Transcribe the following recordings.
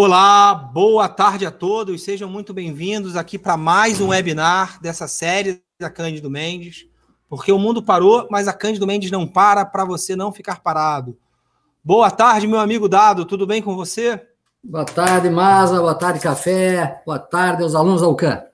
Olá, boa tarde a todos, sejam muito bem-vindos aqui para mais um webinar dessa série da Cândido Mendes, porque o mundo parou, mas a Cândido Mendes não para para você não ficar parado. Boa tarde, meu amigo Dado, tudo bem com você? Boa tarde, Maza, boa tarde, Café, boa tarde os alunos da Can.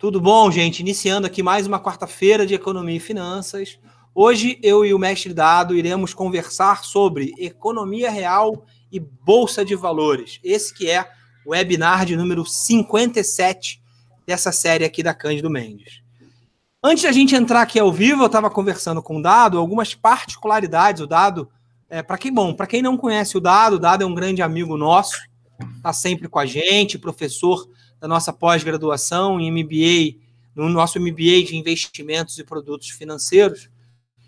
Tudo bom, gente? Iniciando aqui mais uma quarta-feira de Economia e Finanças. Hoje eu e o mestre Dado iremos conversar sobre economia real e e bolsa de valores. Esse que é o webinar de número 57 dessa série aqui da Cândido Mendes. Antes da gente entrar aqui ao vivo, eu estava conversando com o Dado algumas particularidades. O Dado, é, para quem bom, para quem não conhece o Dado, o Dado é um grande amigo nosso, está sempre com a gente, professor da nossa pós-graduação em MBA, no nosso MBA de investimentos e produtos financeiros.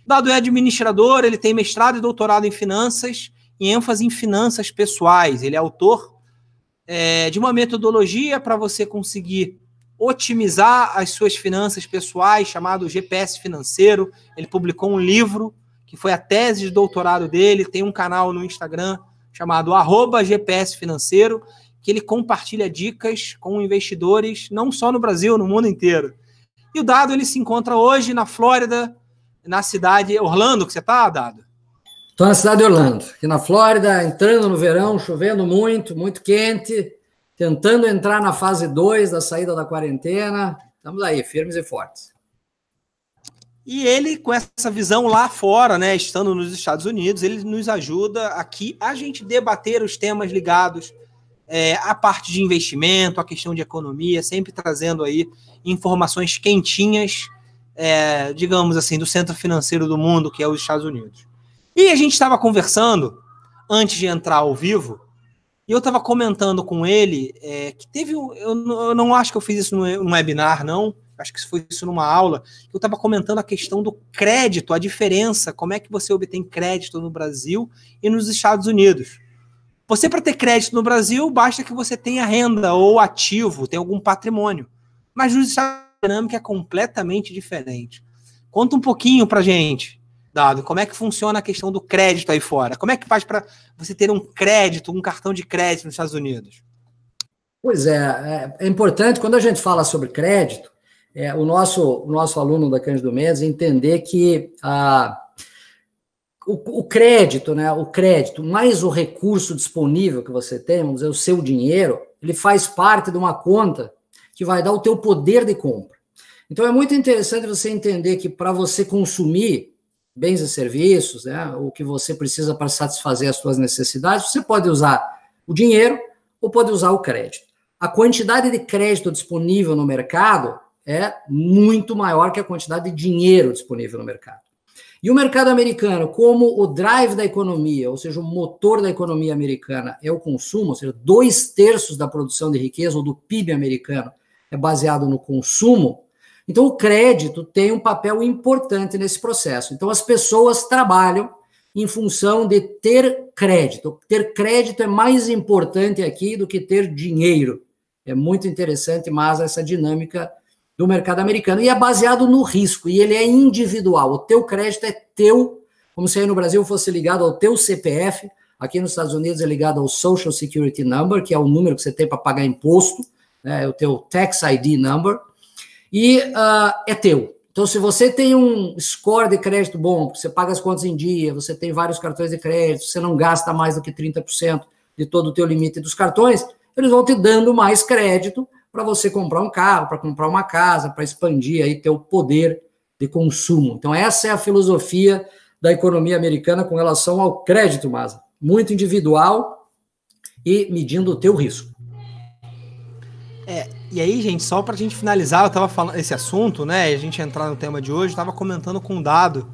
Dado é administrador, ele tem mestrado e doutorado em finanças em ênfase em finanças pessoais. Ele é autor é, de uma metodologia para você conseguir otimizar as suas finanças pessoais, chamado GPS Financeiro. Ele publicou um livro que foi a tese de doutorado dele, tem um canal no Instagram chamado GPS Financeiro, que ele compartilha dicas com investidores, não só no Brasil, no mundo inteiro. E o Dado ele se encontra hoje na Flórida, na cidade Orlando, que você está, Dado? Estou na cidade de Orlando, aqui na Flórida, entrando no verão, chovendo muito, muito quente, tentando entrar na fase 2 da saída da quarentena. Estamos aí, firmes e fortes. E ele, com essa visão lá fora, né, estando nos Estados Unidos, ele nos ajuda aqui a gente debater os temas ligados é, à parte de investimento, à questão de economia, sempre trazendo aí informações quentinhas, é, digamos assim, do centro financeiro do mundo, que é os Estados Unidos. E a gente estava conversando antes de entrar ao vivo, e eu estava comentando com ele é, que teve. Eu, eu, não acho que eu fiz isso num webinar, não. Acho que se foi isso numa aula. Eu estava comentando a questão do crédito, a diferença, como é que você obtém crédito no Brasil e nos Estados Unidos. Você, para ter crédito no Brasil, basta que você tenha renda ou ativo, tenha algum patrimônio. Mas nos Estados Unidos, a dinâmica é completamente diferente. Conta um pouquinho para gente. Dado, como é que funciona a questão do crédito aí fora? Como é que faz para você ter um crédito, um cartão de crédito nos Estados Unidos? Pois é, é, é importante quando a gente fala sobre crédito, é, o, nosso, o nosso aluno da Cândido Mendes entender que a, ah, o, o, crédito, né, o crédito mais o recurso disponível que você tem, vamos dizer, o seu dinheiro, ele faz parte de uma conta que vai dar o teu poder de compra. Então é muito interessante você entender que para você consumir, bens e serviços, né, o que você precisa para satisfazer as suas necessidades, você pode usar o dinheiro ou pode usar o crédito. A quantidade de crédito disponível no mercado é muito maior que a quantidade de dinheiro disponível no mercado. E o mercado americano, como o drive da economia, ou seja, o motor da economia americana é o consumo, ou seja, dois terços da produção de riqueza ou do PIB americano é baseado no consumo, então, o crédito tem um papel importante nesse processo. Então, as pessoas trabalham em função de ter crédito. Ter crédito é mais importante aqui do que ter dinheiro. É muito interessante, mas essa dinâmica do mercado americano. E é baseado no risco, e ele é individual. O teu crédito é teu, como se aí no Brasil fosse ligado ao teu CPF. Aqui nos Estados Unidos é ligado ao Social Security Number, que é o número que você tem para pagar imposto, né? é o teu Tax ID Number e uh, é teu. Então, se você tem um score de crédito bom, você paga as contas em dia, você tem vários cartões de crédito, você não gasta mais do que 30% de todo o teu limite dos cartões, eles vão te dando mais crédito para você comprar um carro, para comprar uma casa, para expandir aí teu poder de consumo. Então, essa é a filosofia da economia americana com relação ao crédito, mas Muito individual e medindo o teu risco. É, e aí, gente, só pra gente finalizar, eu tava falando esse assunto, né? E a gente entrar no tema de hoje, eu tava comentando com um dado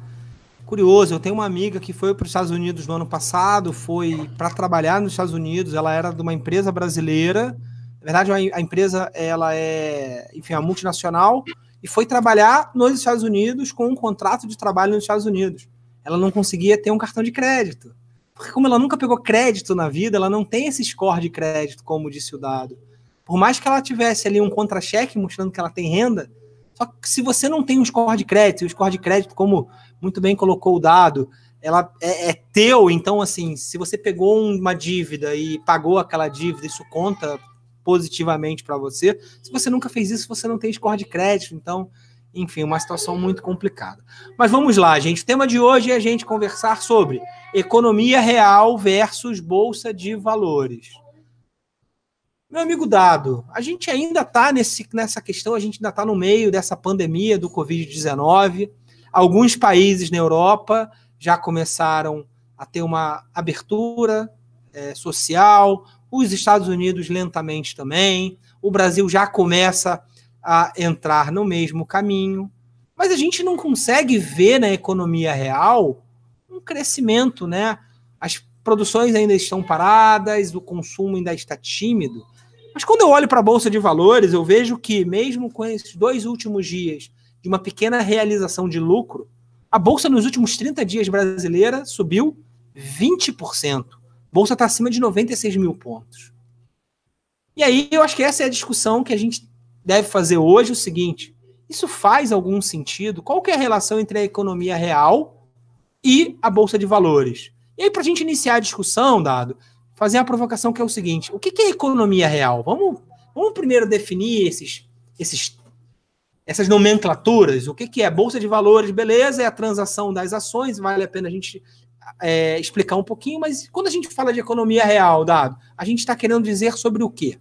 curioso. Eu tenho uma amiga que foi para os Estados Unidos no ano passado, foi para trabalhar nos Estados Unidos. Ela era de uma empresa brasileira. Na verdade, é a empresa ela é, enfim, é a multinacional e foi trabalhar nos Estados Unidos com um contrato de trabalho nos Estados Unidos. Ela não conseguia ter um cartão de crédito. Porque como ela nunca pegou crédito na vida, ela não tem esse score de crédito, como disse o dado. Por mais que ela tivesse ali um contra-cheque mostrando que ela tem renda, só que se você não tem um score de crédito, e o score de crédito, como muito bem colocou o dado, ela é, é teu, então assim, se você pegou uma dívida e pagou aquela dívida, isso conta positivamente para você. Se você nunca fez isso, você não tem score de crédito, então enfim, uma situação muito complicada. Mas vamos lá, gente. O tema de hoje é a gente conversar sobre economia real versus bolsa de valores. Meu amigo Dado, a gente ainda está nessa questão, a gente ainda está no meio dessa pandemia do Covid-19. Alguns países na Europa já começaram a ter uma abertura é, social, os Estados Unidos lentamente também, o Brasil já começa a entrar no mesmo caminho, mas a gente não consegue ver na economia real um crescimento, né? As produções ainda estão paradas, o consumo ainda está tímido. Mas quando eu olho para a bolsa de valores, eu vejo que, mesmo com esses dois últimos dias de uma pequena realização de lucro, a bolsa nos últimos 30 dias brasileira subiu 20%. A bolsa está acima de 96 mil pontos. E aí eu acho que essa é a discussão que a gente deve fazer hoje: o seguinte. Isso faz algum sentido? Qual é a relação entre a economia real e a bolsa de valores? E aí, para a gente iniciar a discussão, Dado, fazer uma provocação que é o seguinte: o que, é economia real? Vamos, vamos primeiro definir esses, esses, essas nomenclaturas. O que, que é bolsa de valores? Beleza, é a transação das ações, vale a pena a gente é, explicar um pouquinho, mas quando a gente fala de economia real, Dado, a gente está querendo dizer sobre o quê?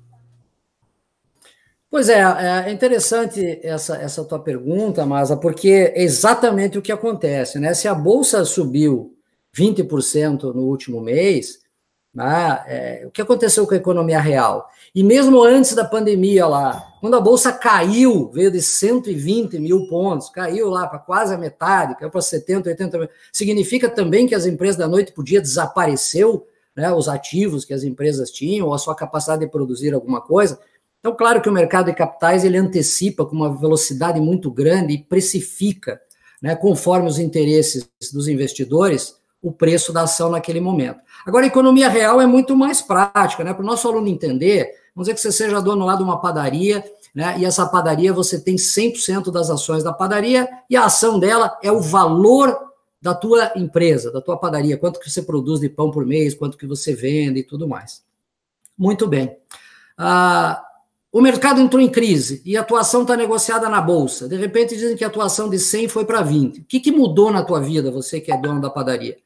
Pois é, é, é interessante essa, essa tua pergunta, Masa, porque é exatamente o que acontece, né? Se a bolsa subiu 20% no último mês, né? é, o que aconteceu com a economia real? E mesmo antes da pandemia lá, quando a bolsa caiu, veio de 120 mil pontos, caiu lá para quase a metade, caiu para 70, 80 mil, significa também que as empresas da noite podia desapareceu, né, os ativos que as empresas tinham, ou a sua capacidade de produzir alguma coisa. Então, claro que o mercado de capitais ele antecipa com uma velocidade muito grande e precifica, né, conforme os interesses dos investidores, o preço da ação naquele momento. Agora, a economia real é muito mais prática, né? Para o nosso aluno entender, vamos dizer que você seja dono lá de uma padaria, né? E essa padaria você tem 100% das ações da padaria e a ação dela é o valor da tua empresa, da tua padaria, quanto que você produz de pão por mês, quanto que você vende e tudo mais. Muito bem. Ah, o mercado entrou em crise e a tua ação está negociada na bolsa. De repente dizem que a tua ação de 100 foi para 20. O que, que mudou na tua vida, você que é dono da padaria?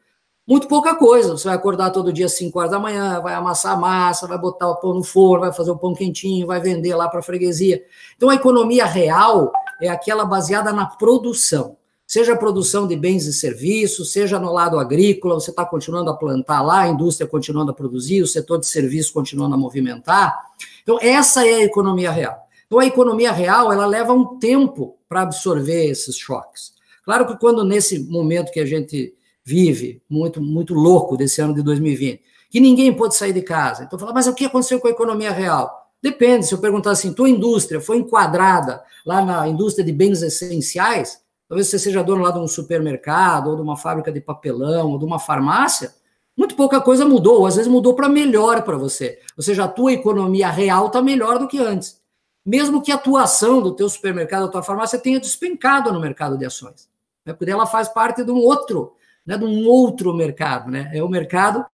muito pouca coisa. Você vai acordar todo dia às 5 horas da manhã, vai amassar a massa, vai botar o pão no forno, vai fazer o pão quentinho, vai vender lá para a freguesia. Então, a economia real é aquela baseada na produção. Seja a produção de bens e serviços, seja no lado agrícola, você está continuando a plantar lá, a indústria continuando a produzir, o setor de serviços continuando a movimentar. Então, essa é a economia real. Então, a economia real, ela leva um tempo para absorver esses choques. Claro que quando nesse momento que a gente vive muito, muito louco desse ano de 2020, que ninguém pôde sair de casa. Então, fala, mas o que aconteceu com a economia real? Depende, se eu perguntar assim, tua indústria foi enquadrada lá na indústria de bens essenciais, talvez você seja dono lá de um supermercado, ou de uma fábrica de papelão, ou de uma farmácia, muito pouca coisa mudou, ou às vezes mudou para melhor para você. Ou seja, a tua economia real está melhor do que antes. Mesmo que a atuação do teu supermercado, da tua farmácia tenha despencado no mercado de ações. Né? Porque ela faz parte de um outro não é de um outro mercado, né? É o mercado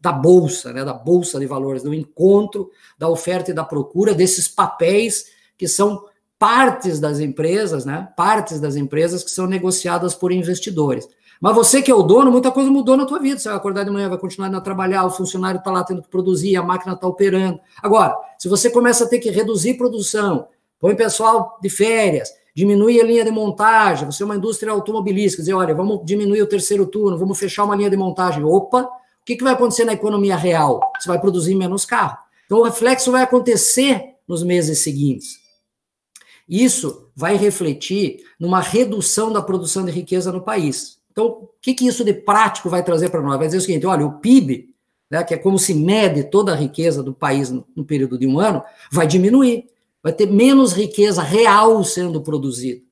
da bolsa, né? Da bolsa de valores, do encontro da oferta e da procura desses papéis que são partes das empresas, né? Partes das empresas que são negociadas por investidores. Mas você que é o dono, muita coisa mudou na tua vida. Você vai acordar de manhã, vai continuar a trabalhar, o funcionário está lá tendo que produzir, a máquina está operando. Agora, se você começa a ter que reduzir produção, põe pessoal de férias, diminui a linha de montagem, você é uma indústria automobilística, dizer, olha, vamos diminuir o terceiro turno, vamos fechar uma linha de montagem. Opa, o que, que vai acontecer na economia real? Você vai produzir menos carro. Então, o reflexo vai acontecer nos meses seguintes. Isso vai refletir numa redução da produção de riqueza no país. Então, o que, que isso de prático vai trazer para nós? Vai dizer o seguinte: olha, o PIB, né, que é como se mede toda a riqueza do país no, no período de um ano, vai diminuir vai ter menos riqueza real sendo produzida.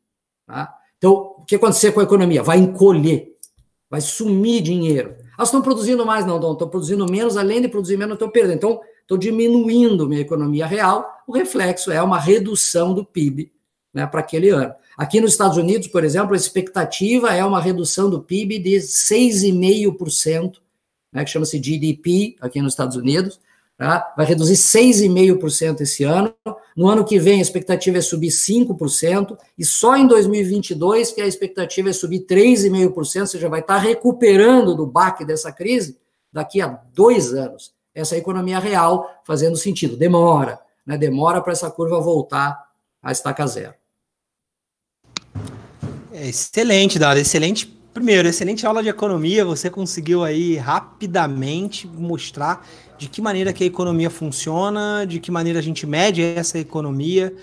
Tá? Então, o que acontecer com a economia? Vai encolher, vai sumir dinheiro. Ah, estão produzindo mais? Não, estão produzindo menos, além de produzir menos, estão perdendo. Então, estou diminuindo minha economia real, o reflexo é uma redução do PIB né, para aquele ano. Aqui nos Estados Unidos, por exemplo, a expectativa é uma redução do PIB de 6,5%, né, que chama-se GDP aqui nos Estados Unidos, tá? vai reduzir 6,5% esse ano. No ano que vem, a expectativa é subir 5%, e só em 2022 que a expectativa é subir 3,5%, você já vai estar recuperando do baque dessa crise daqui a dois anos. Essa é economia real fazendo sentido. Demora, né? demora para essa curva voltar a estaca zero. É excelente, Dado, excelente Primeiro, excelente aula de economia. Você conseguiu aí rapidamente mostrar de que maneira que a economia funciona, de que maneira a gente mede essa economia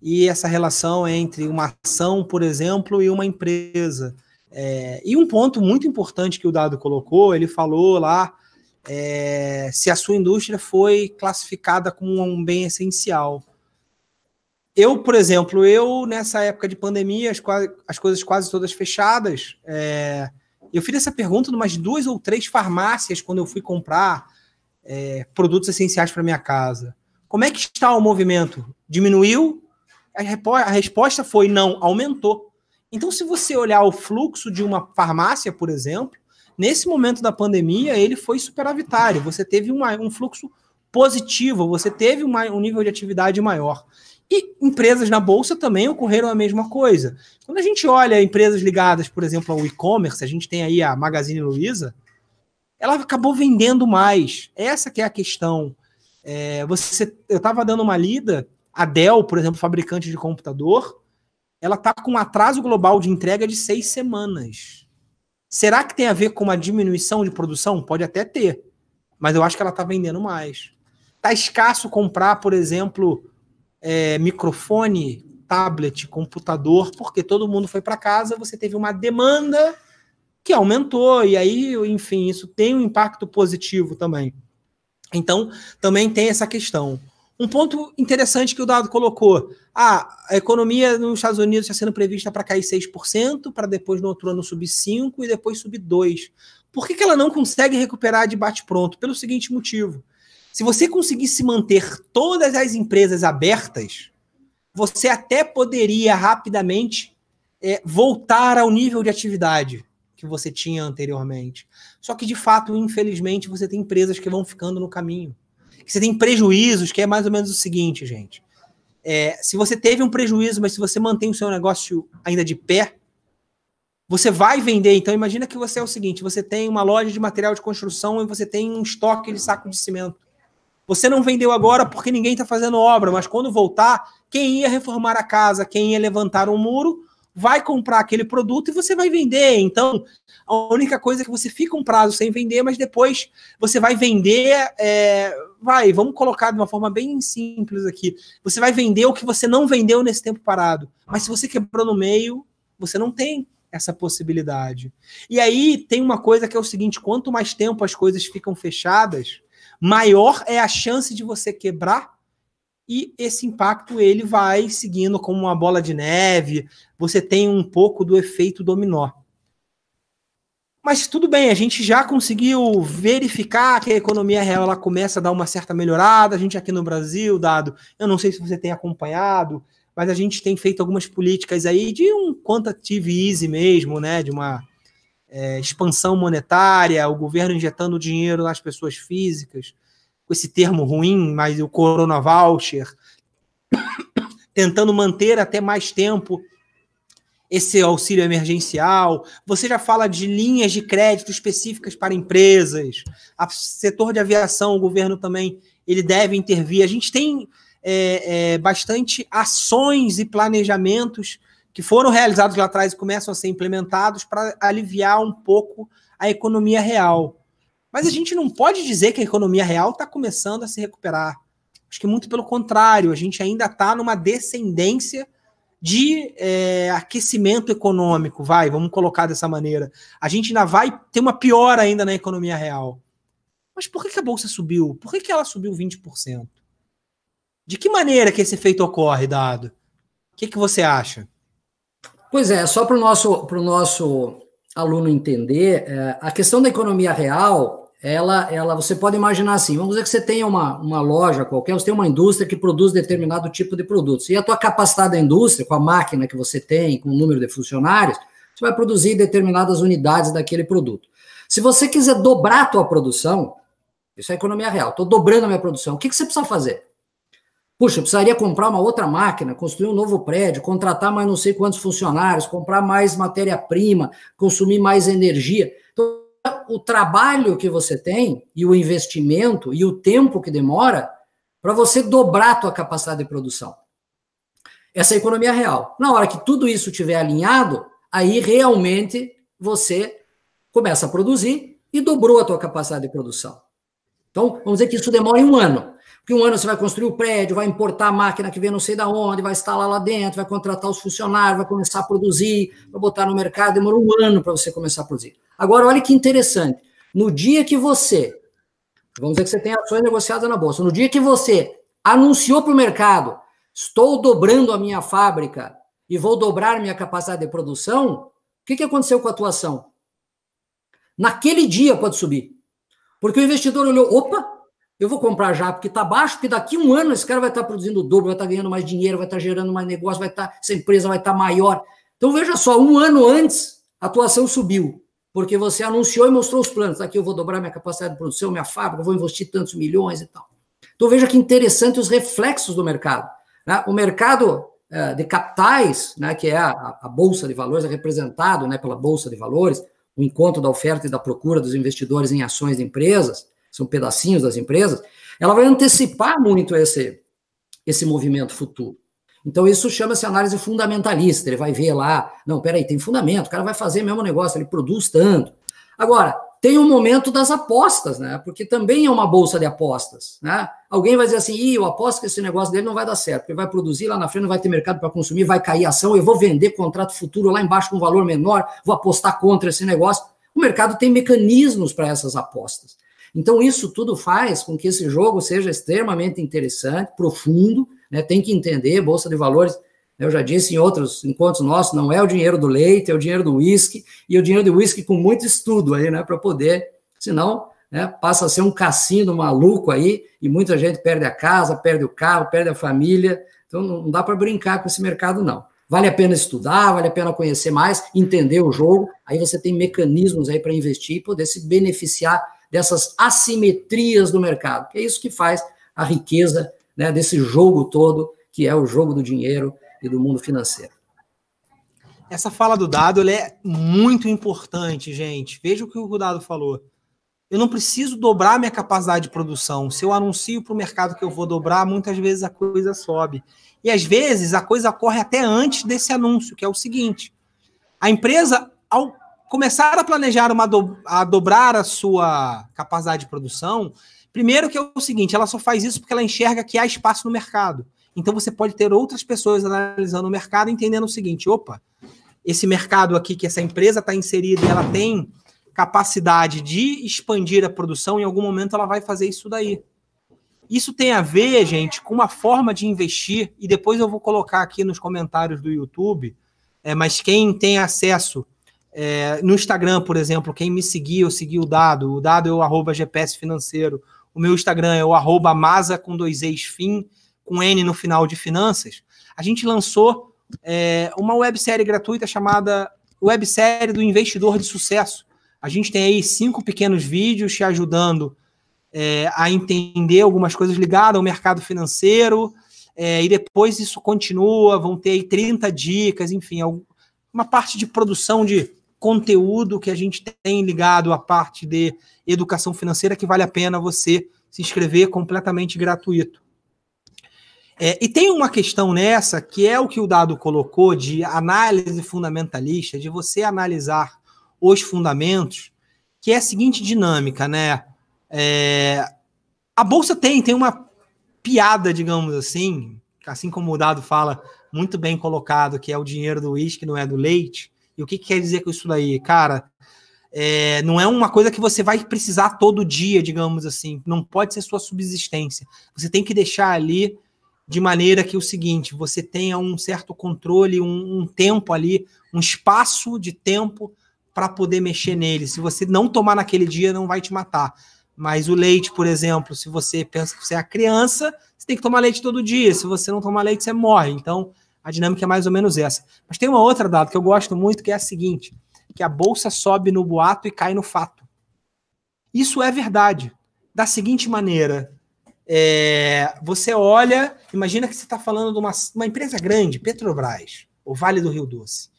e essa relação entre uma ação, por exemplo, e uma empresa. É, e um ponto muito importante que o Dado colocou, ele falou lá é, se a sua indústria foi classificada como um bem essencial eu, por exemplo, eu nessa época de pandemia, as, as coisas quase todas fechadas, é, eu fiz essa pergunta em umas duas ou três farmácias quando eu fui comprar é, produtos essenciais para minha casa. Como é que está o movimento? Diminuiu? A, a resposta foi não, aumentou. Então, se você olhar o fluxo de uma farmácia, por exemplo, nesse momento da pandemia, ele foi superavitário. Você teve uma, um fluxo positivo, você teve uma, um nível de atividade maior. E empresas na bolsa também ocorreram a mesma coisa. Quando a gente olha empresas ligadas, por exemplo, ao e-commerce, a gente tem aí a Magazine Luiza, ela acabou vendendo mais. Essa que é a questão. É, você, eu estava dando uma lida, a Dell, por exemplo, fabricante de computador, ela está com um atraso global de entrega de seis semanas. Será que tem a ver com uma diminuição de produção? Pode até ter, mas eu acho que ela está vendendo mais. Está escasso comprar, por exemplo, é, microfone, tablet, computador, porque todo mundo foi para casa, você teve uma demanda que aumentou, e aí, enfim, isso tem um impacto positivo também. Então, também tem essa questão. Um ponto interessante que o dado colocou: ah, a economia nos Estados Unidos está sendo prevista para cair 6%, para depois no outro ano subir 5% e depois subir 2%. Por que, que ela não consegue recuperar de bate-pronto? Pelo seguinte motivo: se você conseguisse manter todas as empresas abertas, você até poderia rapidamente é, voltar ao nível de atividade que você tinha anteriormente. Só que, de fato, infelizmente, você tem empresas que vão ficando no caminho. você tem prejuízos, que é mais ou menos o seguinte, gente. É, se você teve um prejuízo, mas se você mantém o seu negócio ainda de pé, você vai vender. Então, imagina que você é o seguinte: você tem uma loja de material de construção e você tem um estoque de saco de cimento. Você não vendeu agora porque ninguém está fazendo obra, mas quando voltar, quem ia reformar a casa, quem ia levantar um muro, vai comprar aquele produto e você vai vender. Então, a única coisa é que você fica um prazo sem vender, mas depois você vai vender. É, vai, vamos colocar de uma forma bem simples aqui. Você vai vender o que você não vendeu nesse tempo parado. Mas se você quebrou no meio, você não tem essa possibilidade. E aí tem uma coisa que é o seguinte: quanto mais tempo as coisas ficam fechadas, maior é a chance de você quebrar e esse impacto ele vai seguindo como uma bola de neve. Você tem um pouco do efeito dominó. Mas tudo bem, a gente já conseguiu verificar que a economia real ela começa a dar uma certa melhorada. A gente aqui no Brasil, dado, eu não sei se você tem acompanhado, mas a gente tem feito algumas políticas aí de um quantitative easy mesmo, né, de uma é, expansão monetária, o governo injetando dinheiro nas pessoas físicas, com esse termo ruim, mas o Corona Voucher, tentando manter até mais tempo esse auxílio emergencial, você já fala de linhas de crédito específicas para empresas, a setor de aviação, o governo também, ele deve intervir. A gente tem é, é, bastante ações e planejamentos que foram realizados lá atrás e começam a ser implementados para aliviar um pouco a economia real. Mas a gente não pode dizer que a economia real está começando a se recuperar. Acho que muito pelo contrário, a gente ainda está numa descendência de é, aquecimento econômico, vai, vamos colocar dessa maneira. A gente ainda vai ter uma piora ainda na economia real. Mas por que, que a Bolsa subiu? Por que, que ela subiu 20%? De que maneira que esse efeito ocorre, Dado? O que, que você acha? Pois é, só para o nosso, nosso aluno entender, é, a questão da economia real, ela, ela, você pode imaginar assim, vamos dizer que você tem uma, uma loja qualquer, você tem uma indústria que produz determinado tipo de produtos, e a tua capacidade da indústria, com a máquina que você tem, com o número de funcionários, você vai produzir determinadas unidades daquele produto. Se você quiser dobrar a tua produção, isso é economia real, estou dobrando a minha produção, o que, que você precisa fazer? Puxa, precisaria comprar uma outra máquina, construir um novo prédio, contratar mais não sei quantos funcionários, comprar mais matéria-prima, consumir mais energia. Então, o trabalho que você tem e o investimento e o tempo que demora para você dobrar a tua capacidade de produção. Essa é a economia real. Na hora que tudo isso estiver alinhado, aí realmente você começa a produzir e dobrou a tua capacidade de produção. Então, vamos dizer que isso demora um ano. Que um ano você vai construir o prédio, vai importar a máquina que vem não sei da onde, vai instalar lá dentro, vai contratar os funcionários, vai começar a produzir, vai botar no mercado. Demora um ano para você começar a produzir. Agora, olha que interessante. No dia que você, vamos dizer que você tem ações negociadas na bolsa, no dia que você anunciou para o mercado, estou dobrando a minha fábrica e vou dobrar minha capacidade de produção, o que, que aconteceu com a tua ação? Naquele dia pode subir. Porque o investidor olhou, opa, eu vou comprar já porque está baixo, porque daqui a um ano esse cara vai estar tá produzindo o dobro, vai estar tá ganhando mais dinheiro, vai estar tá gerando mais negócio, vai estar tá, essa empresa vai estar tá maior. Então veja só, um ano antes a atuação subiu, porque você anunciou e mostrou os planos. Aqui eu vou dobrar minha capacidade de produção, minha fábrica, vou investir tantos milhões e tal. Então veja que interessante os reflexos do mercado. Né? O mercado é, de capitais, né, que é a, a, bolsa de valores, é representado né, pela bolsa de valores, o encontro da oferta e da procura dos investidores em ações de empresas são pedacinhos das empresas, ela vai antecipar muito esse, esse movimento futuro. Então, isso chama-se análise fundamentalista. Ele vai ver lá, não, peraí, tem fundamento, o cara vai fazer mesmo negócio, ele produz tanto. Agora, tem o um momento das apostas, né? Porque também é uma bolsa de apostas, né? Alguém vai dizer assim, Ih, eu aposto que esse negócio dele não vai dar certo, porque vai produzir lá na frente, não vai ter mercado para consumir, vai cair a ação, eu vou vender contrato futuro lá embaixo com um valor menor, vou apostar contra esse negócio. O mercado tem mecanismos para essas apostas. Então, isso tudo faz com que esse jogo seja extremamente interessante, profundo, né? tem que entender, Bolsa de Valores né, eu já disse em outros encontros nossos, não é o dinheiro do leite, é o dinheiro do uísque, e o dinheiro do uísque com muito estudo aí, né, para poder, senão, né, passa a ser um cassino maluco aí, e muita gente perde a casa, perde o carro, perde a família, então não dá para brincar com esse mercado, não. Vale a pena estudar, vale a pena conhecer mais, entender o jogo, aí você tem mecanismos aí para investir e poder se beneficiar dessas assimetrias do mercado, que é isso que faz a riqueza né, desse jogo todo, que é o jogo do dinheiro e do mundo financeiro. Essa fala do dado é muito importante, gente. Veja o que o dado falou. Eu não preciso dobrar minha capacidade de produção. Se eu anuncio para o mercado que eu vou dobrar, muitas vezes a coisa sobe. E às vezes a coisa ocorre até antes desse anúncio, que é o seguinte: a empresa, ao começar a planejar uma do, a dobrar a sua capacidade de produção, primeiro que é o seguinte, ela só faz isso porque ela enxerga que há espaço no mercado. Então você pode ter outras pessoas analisando o mercado, entendendo o seguinte: opa, esse mercado aqui que essa empresa está inserida, ela tem capacidade de expandir a produção, em algum momento ela vai fazer isso daí. Isso tem a ver, gente, com uma forma de investir, e depois eu vou colocar aqui nos comentários do YouTube, é, mas quem tem acesso é, no Instagram, por exemplo, quem me seguiu, seguiu o Dado. O Dado é o arroba GPS Financeiro. O meu Instagram é o arroba Masa com dois ex fim, com N no final de finanças. A gente lançou é, uma websérie gratuita chamada Websérie do Investidor de Sucesso. A gente tem aí cinco pequenos vídeos te ajudando é, a entender algumas coisas ligadas ao mercado financeiro. É, e depois isso continua, vão ter aí 30 dicas, enfim, uma parte de produção de conteúdo que a gente tem ligado à parte de educação financeira que vale a pena você se inscrever completamente gratuito. É, e tem uma questão nessa que é o que o Dado colocou de análise fundamentalista, de você analisar os fundamentos, que é a seguinte dinâmica, né? É, a bolsa tem tem uma piada, digamos assim, assim como o Dado fala muito bem colocado, que é o dinheiro do uísque, não é do leite e o que, que quer dizer com isso daí? Cara, é, não é uma coisa que você vai precisar todo dia, digamos assim. Não pode ser sua subsistência. Você tem que deixar ali de maneira que o seguinte: você tenha um certo controle, um, um tempo ali, um espaço de tempo para poder mexer nele. Se você não tomar naquele dia, não vai te matar. Mas o leite, por exemplo, se você pensa que você é a criança, você tem que tomar leite todo dia. Se você não tomar leite, você morre. Então, a dinâmica é mais ou menos essa. Mas tem uma outra dado que eu gosto muito, que é a seguinte: que a bolsa sobe no boato e cai no fato. Isso é verdade. Da seguinte maneira, é, você olha, imagina que você está falando de uma, uma empresa grande, Petrobras, ou Vale do Rio Doce.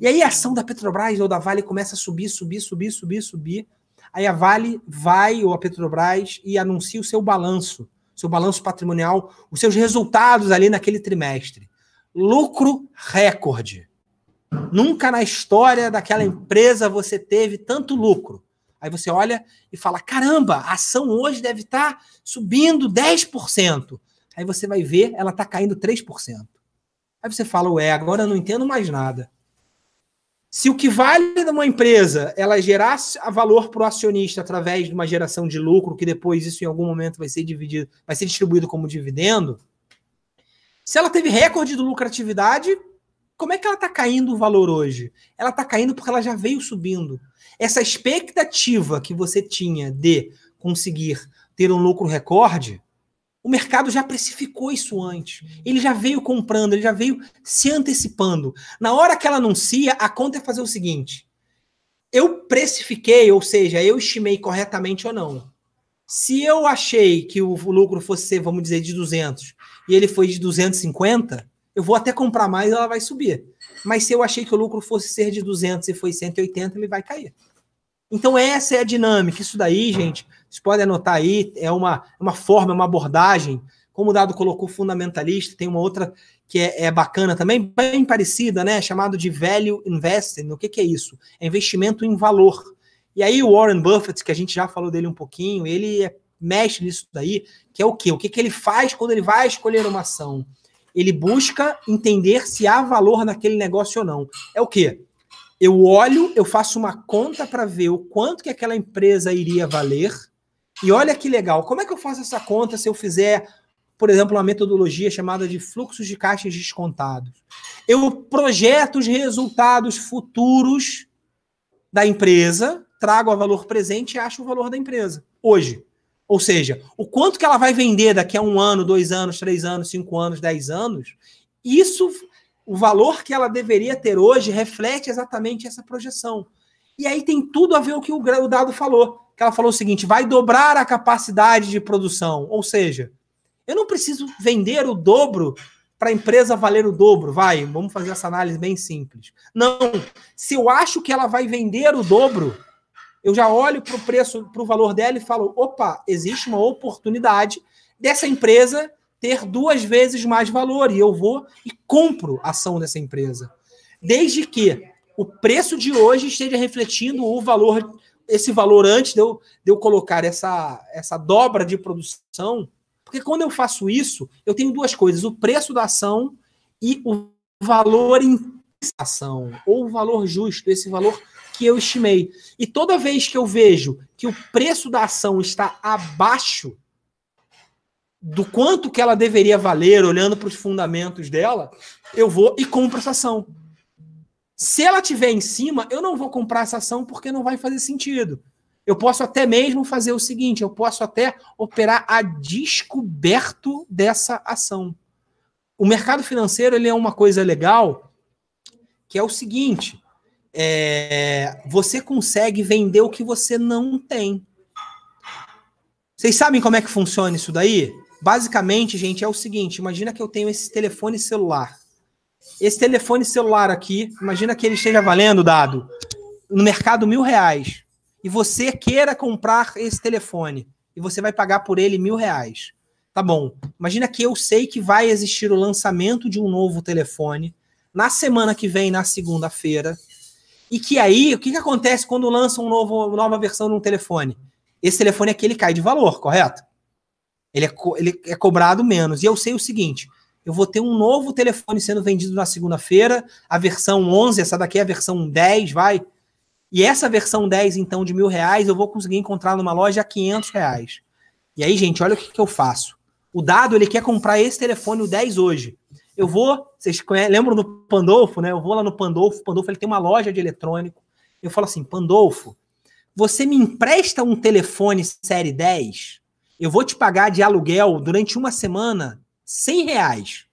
E aí a ação da Petrobras ou da Vale começa a subir, subir, subir, subir, subir. Aí a Vale vai, ou a Petrobras, e anuncia o seu balanço, seu balanço patrimonial, os seus resultados ali naquele trimestre lucro recorde. Nunca na história daquela empresa você teve tanto lucro. Aí você olha e fala: caramba, a ação hoje deve estar tá subindo 10%. Aí você vai ver, ela está caindo 3%. Aí você fala: ué, agora eu não entendo mais nada. Se o que vale de uma empresa ela gerar valor para o acionista através de uma geração de lucro, que depois isso em algum momento vai ser dividido, vai ser distribuído como dividendo, se ela teve recorde de lucratividade, como é que ela está caindo o valor hoje? Ela está caindo porque ela já veio subindo. Essa expectativa que você tinha de conseguir ter um lucro recorde, o mercado já precificou isso antes. Ele já veio comprando, ele já veio se antecipando. Na hora que ela anuncia, a conta é fazer o seguinte: eu precifiquei, ou seja, eu estimei corretamente ou não. Se eu achei que o lucro fosse, vamos dizer, de 200 e ele foi de 250, eu vou até comprar mais ela vai subir. Mas se eu achei que o lucro fosse ser de 200 e foi 180, ele vai cair. Então essa é a dinâmica. Isso daí, gente, vocês podem anotar aí, é uma, é uma forma, é uma abordagem. Como o Dado colocou, fundamentalista, tem uma outra que é, é bacana também, bem parecida, né? Chamado de value investing. O que, que é isso? É investimento em valor. E aí o Warren Buffett, que a gente já falou dele um pouquinho, ele é mexe nisso daí, que é o quê? O que, que ele faz quando ele vai escolher uma ação? Ele busca entender se há valor naquele negócio ou não. É o quê? Eu olho, eu faço uma conta para ver o quanto que aquela empresa iria valer. E olha que legal, como é que eu faço essa conta se eu fizer, por exemplo, uma metodologia chamada de fluxos de caixas descontados? Eu projeto os resultados futuros da empresa, trago o valor presente e acho o valor da empresa hoje. Ou seja, o quanto que ela vai vender daqui a um ano, dois anos, três anos, cinco anos, dez anos, isso, o valor que ela deveria ter hoje reflete exatamente essa projeção. E aí tem tudo a ver o que o, o dado falou. Que ela falou o seguinte: vai dobrar a capacidade de produção. Ou seja, eu não preciso vender o dobro para a empresa valer o dobro. Vai, vamos fazer essa análise bem simples. Não. Se eu acho que ela vai vender o dobro, eu já olho para o preço, para o valor dela e falo: opa, existe uma oportunidade dessa empresa ter duas vezes mais valor e eu vou e compro a ação dessa empresa. Desde que o preço de hoje esteja refletindo o valor, esse valor antes de eu, de eu colocar essa, essa dobra de produção. Porque quando eu faço isso, eu tenho duas coisas: o preço da ação e o valor em ação, ou o valor justo, esse valor que eu estimei. E toda vez que eu vejo que o preço da ação está abaixo do quanto que ela deveria valer, olhando para os fundamentos dela, eu vou e compro essa ação. Se ela tiver em cima, eu não vou comprar essa ação porque não vai fazer sentido. Eu posso até mesmo fazer o seguinte, eu posso até operar a descoberto dessa ação. O mercado financeiro ele é uma coisa legal, que é o seguinte, é, você consegue vender o que você não tem. Vocês sabem como é que funciona isso daí? Basicamente, gente, é o seguinte: imagina que eu tenho esse telefone celular. Esse telefone celular aqui, imagina que ele esteja valendo, dado, no mercado mil reais. E você queira comprar esse telefone. E você vai pagar por ele mil reais. Tá bom. Imagina que eu sei que vai existir o lançamento de um novo telefone na semana que vem, na segunda-feira. E que aí, o que, que acontece quando lança um novo, uma nova versão de um telefone? Esse telefone aqui ele cai de valor, correto? Ele é, ele é cobrado menos. E eu sei o seguinte: eu vou ter um novo telefone sendo vendido na segunda-feira, a versão 11, essa daqui é a versão 10, vai. E essa versão 10, então, de mil reais, eu vou conseguir encontrar numa loja a 500 reais. E aí, gente, olha o que, que eu faço. O dado, ele quer comprar esse telefone, o 10 hoje. Eu vou, vocês conhecem, lembram do Pandolfo, né? Eu vou lá no Pandolfo, Pandolfo ele tem uma loja de eletrônico. Eu falo assim, Pandolfo, você me empresta um telefone série 10? Eu vou te pagar de aluguel durante uma semana 100 reais.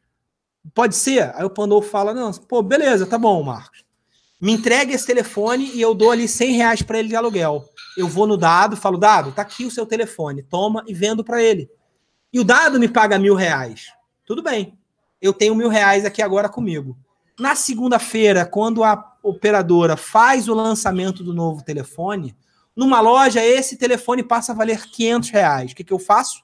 Pode ser? Aí o Pandolfo fala, não, pô, beleza, tá bom, Marcos. Me entregue esse telefone e eu dou ali 100 reais para ele de aluguel. Eu vou no dado, falo, dado, tá aqui o seu telefone, toma e vendo para ele. E o dado me paga mil reais. Tudo bem eu tenho mil reais aqui agora comigo. Na segunda-feira, quando a operadora faz o lançamento do novo telefone, numa loja esse telefone passa a valer 500 reais. O que, que eu faço?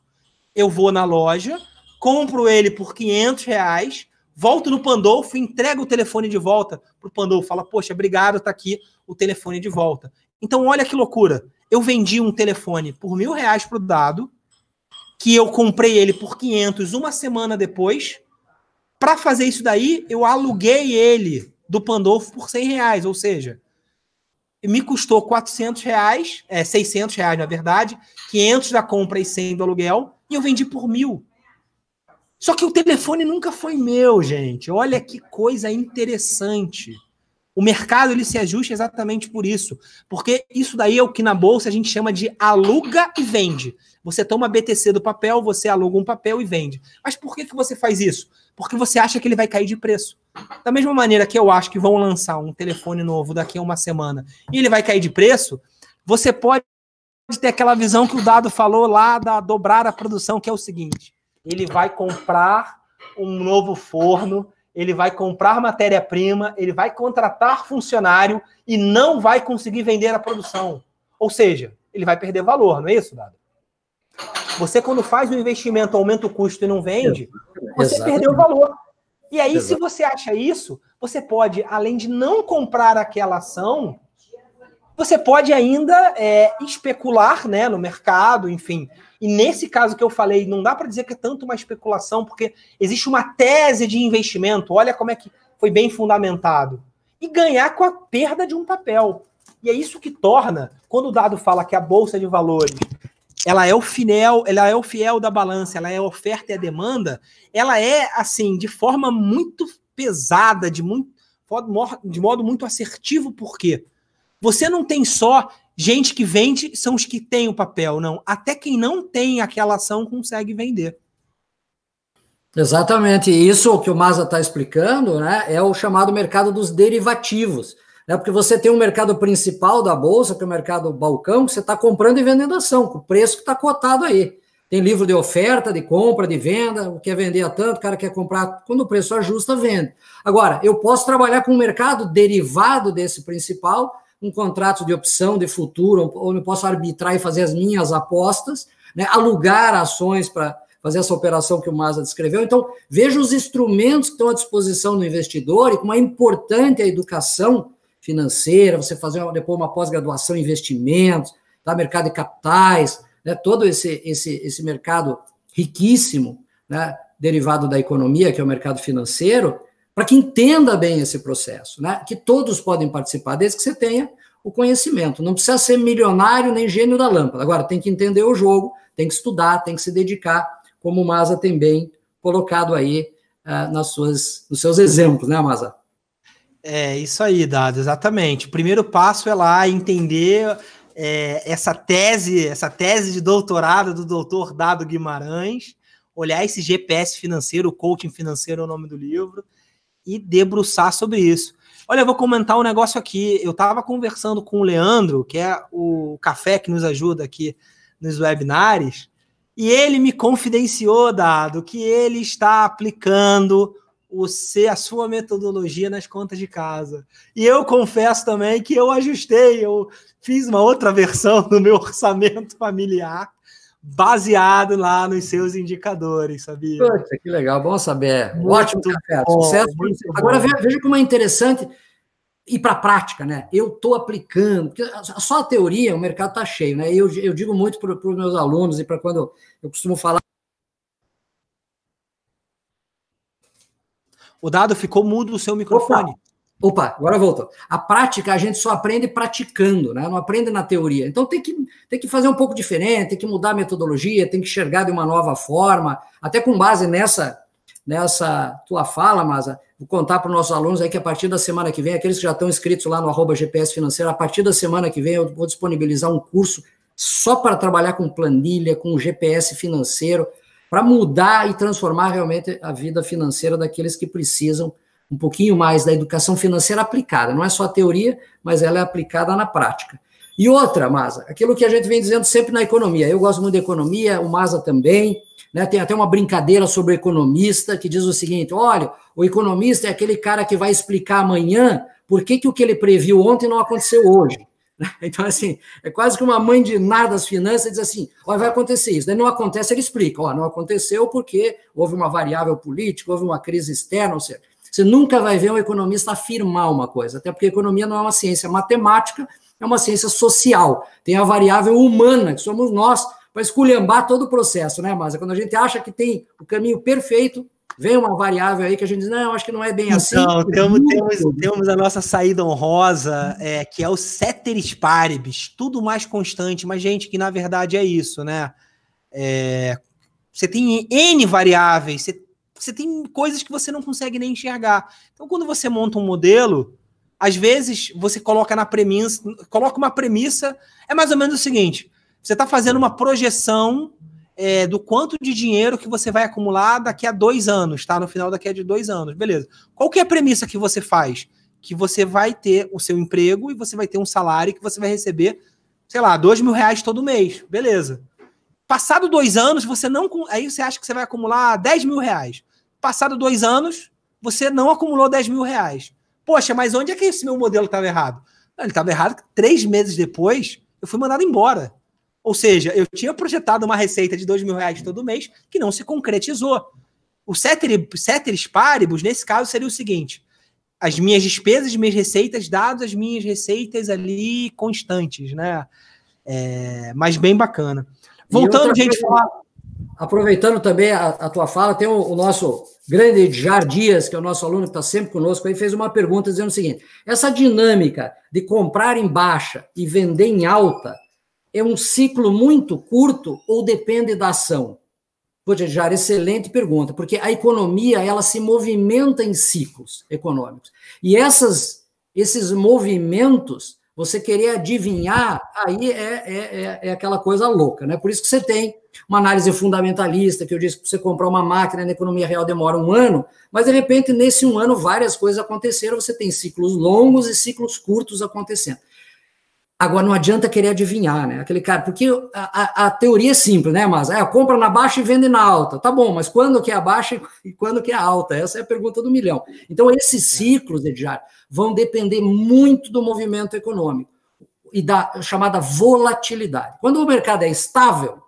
Eu vou na loja, compro ele por 500 reais, volto no Pandolfo, entrego o telefone de volta para o Pandolfo, fala, poxa, obrigado, tá aqui o telefone de volta. Então, olha que loucura. Eu vendi um telefone por mil reais para o dado, que eu comprei ele por 500 uma semana depois, para fazer isso daí, eu aluguei ele do Pandolfo por 100 reais, ou seja, me custou 400 reais, é, 600 reais na verdade, 500 da compra e 100 do aluguel, e eu vendi por mil. Só que o telefone nunca foi meu, gente. Olha que coisa interessante. O mercado ele se ajusta exatamente por isso, porque isso daí é o que na bolsa a gente chama de aluga e vende. Você toma BTC do papel, você aluga um papel e vende. Mas por que, que você faz isso? porque você acha que ele vai cair de preço. Da mesma maneira que eu acho que vão lançar um telefone novo daqui a uma semana e ele vai cair de preço, você pode ter aquela visão que o Dado falou lá da dobrar a produção, que é o seguinte: ele vai comprar um novo forno, ele vai comprar matéria-prima, ele vai contratar funcionário e não vai conseguir vender a produção. Ou seja, ele vai perder valor, não é isso, Dado? Você, quando faz o investimento, aumenta o custo e não vende, você Exatamente. perdeu o valor. E aí, Exato. se você acha isso, você pode, além de não comprar aquela ação, você pode ainda é, especular né, no mercado, enfim. E nesse caso que eu falei, não dá para dizer que é tanto uma especulação, porque existe uma tese de investimento, olha como é que foi bem fundamentado. E ganhar com a perda de um papel. E é isso que torna, quando o dado fala que a Bolsa de Valores ela é o fiel, ela é o fiel da balança, ela é a oferta e a demanda, ela é assim, de forma muito pesada, de muito de modo muito assertivo, porque você não tem só gente que vende, são os que têm o papel, não. Até quem não tem aquela ação consegue vender. Exatamente, isso que o Maza está explicando né, é o chamado mercado dos derivativos né? porque você tem um mercado principal da Bolsa, que é o mercado balcão, que você está comprando e vendendo ação, com o preço que está cotado aí. Tem livro de oferta, de compra, de venda, o que é vender a tanto, o cara quer comprar, quando o preço ajusta, vende. Agora, eu posso trabalhar com um mercado derivado desse principal, um contrato de opção, de futuro, onde eu posso arbitrar e fazer as minhas apostas, né? alugar ações para fazer essa operação que o Maza descreveu. Então, veja os instrumentos que estão à disposição do investidor e como é importante a educação financeira, você fazer uma, depois uma pós-graduação em investimentos, tá? mercado de capitais, né? todo esse, esse, esse mercado riquíssimo, né? derivado da economia, que é o mercado financeiro, para que entenda bem esse processo, né? que todos podem participar, desde que você tenha o conhecimento. Não precisa ser milionário nem gênio da lâmpada. Agora, tem que entender o jogo, tem que estudar, tem que se dedicar, como o Maza tem bem colocado aí uh, nas suas, nos seus exemplos, né, Maza? É isso aí, Dado, exatamente. O primeiro passo é lá entender é, essa tese, essa tese de doutorado do doutor Dado Guimarães, olhar esse GPS financeiro, o coaching financeiro é o nome do livro, e debruçar sobre isso. Olha, eu vou comentar um negócio aqui. Eu estava conversando com o Leandro, que é o café que nos ajuda aqui nos webinars, e ele me confidenciou, Dado, que ele está aplicando você a sua metodologia nas contas de casa. E eu confesso também que eu ajustei, eu fiz uma outra versão do meu orçamento familiar baseado lá nos seus indicadores, sabia? Poxa, que legal, bom saber. Muito Ótimo, café. Bom, sucesso. Agora veja como é interessante e para a prática, né? Eu estou aplicando, só a teoria, o mercado está cheio, né? Eu, eu digo muito para os meus alunos e para quando eu costumo falar O dado ficou mudo o seu microfone. Opa, Opa agora voltou. A prática a gente só aprende praticando, né? Não aprende na teoria. Então tem que, tem que fazer um pouco diferente, tem que mudar a metodologia, tem que enxergar de uma nova forma. Até com base nessa nessa tua fala, Maza, vou contar para os nossos alunos aí que a partir da semana que vem, aqueles que já estão inscritos lá no arroba GPS Financeiro, a partir da semana que vem eu vou disponibilizar um curso só para trabalhar com planilha, com GPS financeiro, para mudar e transformar realmente a vida financeira daqueles que precisam um pouquinho mais da educação financeira aplicada. Não é só a teoria, mas ela é aplicada na prática. E outra, maza, aquilo que a gente vem dizendo sempre na economia. Eu gosto muito de economia, o maza também. Né? Tem até uma brincadeira sobre economista que diz o seguinte: olha, o economista é aquele cara que vai explicar amanhã por que, que o que ele previu ontem não aconteceu hoje. Então, assim, é quase que uma mãe de nada das finanças diz assim: ó, vai acontecer isso. Daí não acontece, ele explica: ó, não aconteceu porque houve uma variável política, houve uma crise externa, ou seja, você nunca vai ver um economista afirmar uma coisa, até porque economia não é uma ciência matemática, é uma ciência social. Tem a variável humana, que somos nós, para esculhambar todo o processo, né, Mas Quando a gente acha que tem o caminho perfeito, Vem uma variável aí que a gente diz, não, acho que não é bem então, assim. Então, temos, temos, temos, a nossa saída honrosa, é, que é o ceteris paribus, tudo mais constante, mas, gente, que na verdade é isso, né? É, você tem N variáveis, você, você tem coisas que você não consegue nem enxergar. Então, quando você monta um modelo, às vezes você coloca na premissa, coloca uma premissa, é mais ou menos o seguinte: você está fazendo uma projeção é, do quanto de dinheiro que você vai acumular daqui a dois anos, tá? No final daqui a de dois anos, beleza. Qual que é a premissa que você faz? Que você vai ter o seu emprego e você vai ter um salário que você vai receber, sei lá, dois mil reais todo mês, beleza. Passado dois anos, você não. Aí você acha que você vai acumular 10 mil reais. Passado dois anos, você não acumulou 10 mil reais. Poxa, mas onde é que esse meu modelo estava errado? ele estava errado que três meses depois eu fui mandado embora. Ou seja, eu tinha projetado uma receita de dois mil reais todo mês que não se concretizou. O ceteris, paribus, nesse caso, seria o seguinte: as minhas despesas, minhas receitas, dados as minhas receitas ali constantes, né? É, mas bem bacana. Voltando, gente, coisa, falar... Aproveitando também a, a, tua fala, tem o, o nosso grande Jar Dias, que é o nosso aluno que está sempre conosco, aí fez uma pergunta dizendo o seguinte: essa dinâmica de comprar em baixa e vender em alta é um ciclo muito curto ou depende da ação? Poxa, Jar, excelente pergunta, porque a economia ela se movimenta em ciclos econômicos. E essas, esses movimentos, você querer adivinhar, aí é, é, é, é aquela coisa louca, né? Por isso que você tem uma análise fundamentalista, que eu disse que você comprar uma máquina na economia real demora um ano, mas de repente, nesse um ano, várias coisas aconteceram, você tem ciclos longos e ciclos curtos acontecendo. Agora, não adianta querer adivinhar, né? Aquele cara, porque a, a, a teoria é simples, né, mas é, compra na baixa e vende na alta. Tá bom, mas quando que é a baixa e quando que é a alta? Essa é a pergunta do milhão. Então, esses é. ciclos, Edjar, vão depender muito do movimento econômico e da chamada volatilidade. Quando o mercado é estável,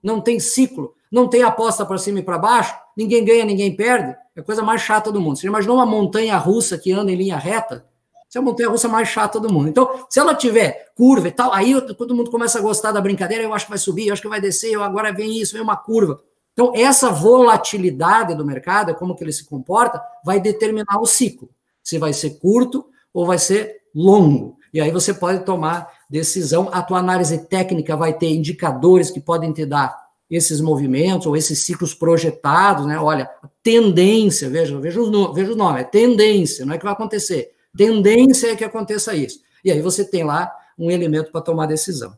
não tem ciclo, não tem aposta para cima e para baixo, ninguém ganha, ninguém perde, é a coisa mais chata do mundo. Você imaginou uma montanha russa que anda em linha reta? Você é a montanha russa mais chata do mundo. Então, se ela tiver curva e tal, aí todo mundo começa a gostar da brincadeira, eu acho que vai subir, eu acho que vai descer, eu, agora vem isso, vem uma curva. Então, essa volatilidade do mercado, é como que ele se comporta, vai determinar o ciclo. Se vai ser curto ou vai ser longo. E aí você pode tomar decisão, a tua análise técnica vai ter indicadores que podem te dar esses movimentos ou esses ciclos projetados, né? Olha, tendência, veja, veja, os, veja o nome, é tendência, não é que vai acontecer tendência é que aconteça isso. E aí você tem lá um elemento para tomar decisão.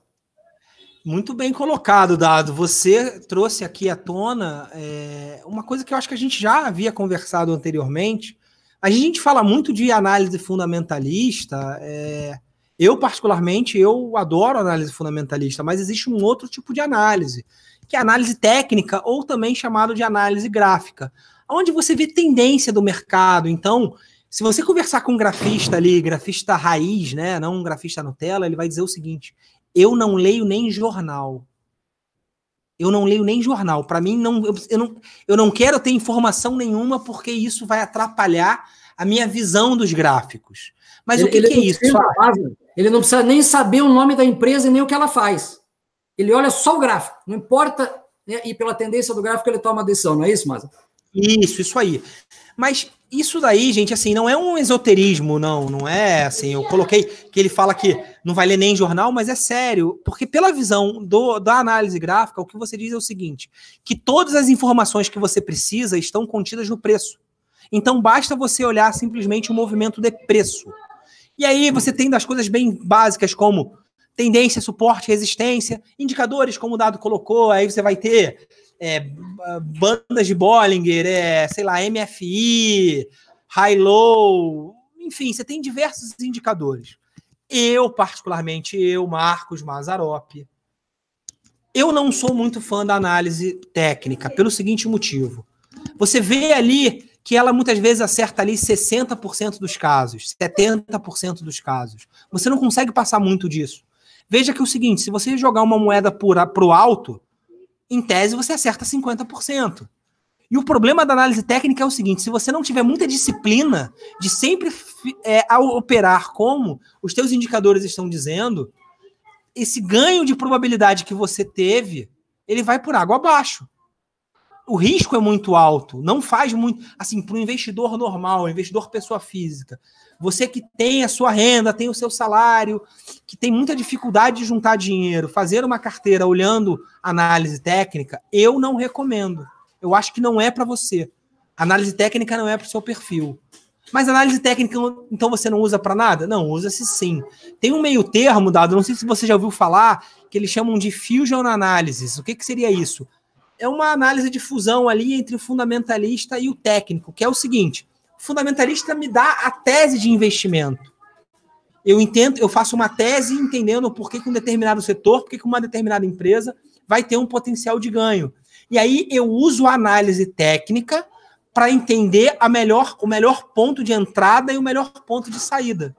Muito bem colocado, Dado. Você trouxe aqui à tona é, uma coisa que eu acho que a gente já havia conversado anteriormente. A gente fala muito de análise fundamentalista. É, eu, particularmente, eu adoro análise fundamentalista, mas existe um outro tipo de análise, que é análise técnica ou também chamado de análise gráfica, onde você vê tendência do mercado. Então, se você conversar com um grafista ali, grafista raiz, né, não um grafista Nutella, ele vai dizer o seguinte: eu não leio nem jornal. Eu não leio nem jornal. Para mim, não eu, eu não, eu não quero ter informação nenhuma porque isso vai atrapalhar a minha visão dos gráficos. Mas ele, o que, que é isso? Ele não precisa nem saber o nome da empresa e nem o que ela faz. Ele olha só o gráfico, não importa, né, e pela tendência do gráfico ele toma a decisão, não é isso, Massa? Isso, isso aí. Mas isso daí, gente, assim, não é um esoterismo, não. Não é assim. Eu coloquei que ele fala que não vai ler nem jornal, mas é sério. Porque, pela visão do, da análise gráfica, o que você diz é o seguinte: que todas as informações que você precisa estão contidas no preço. Então, basta você olhar simplesmente o movimento de preço. E aí você tem das coisas bem básicas, como tendência, suporte, resistência, indicadores, como o dado colocou, aí você vai ter é, bandas de Bollinger, é, sei lá, MFI, high-low, enfim, você tem diversos indicadores. Eu, particularmente, eu, Marcos Mazaropi, eu não sou muito fã da análise técnica, pelo seguinte motivo. Você vê ali que ela muitas vezes acerta ali 60% dos casos, 70% dos casos. Você não consegue passar muito disso. Veja que é o seguinte, se você jogar uma moeda para o alto, em tese você acerta 50%. E o problema da análise técnica é o seguinte: se você não tiver muita disciplina de sempre é, operar como os teus indicadores estão dizendo, esse ganho de probabilidade que você teve, ele vai por água abaixo. O risco é muito alto, não faz muito. Assim, para um investidor normal, investidor pessoa física, você que tem a sua renda, tem o seu salário, que tem muita dificuldade de juntar dinheiro, fazer uma carteira olhando análise técnica, eu não recomendo. Eu acho que não é para você. Análise técnica não é para o seu perfil. Mas análise técnica, então você não usa para nada? Não, usa-se sim. Tem um meio termo, Dado, não sei se você já ouviu falar, que eles chamam de fusion analysis. O que, que seria isso? É uma análise de fusão ali entre o fundamentalista e o técnico, que é o seguinte: fundamentalista me dá a tese de investimento. Eu entendo, eu faço uma tese entendendo por que, que um determinado setor, por que, que uma determinada empresa vai ter um potencial de ganho. E aí eu uso a análise técnica para entender a melhor, o melhor ponto de entrada e o melhor ponto de saída.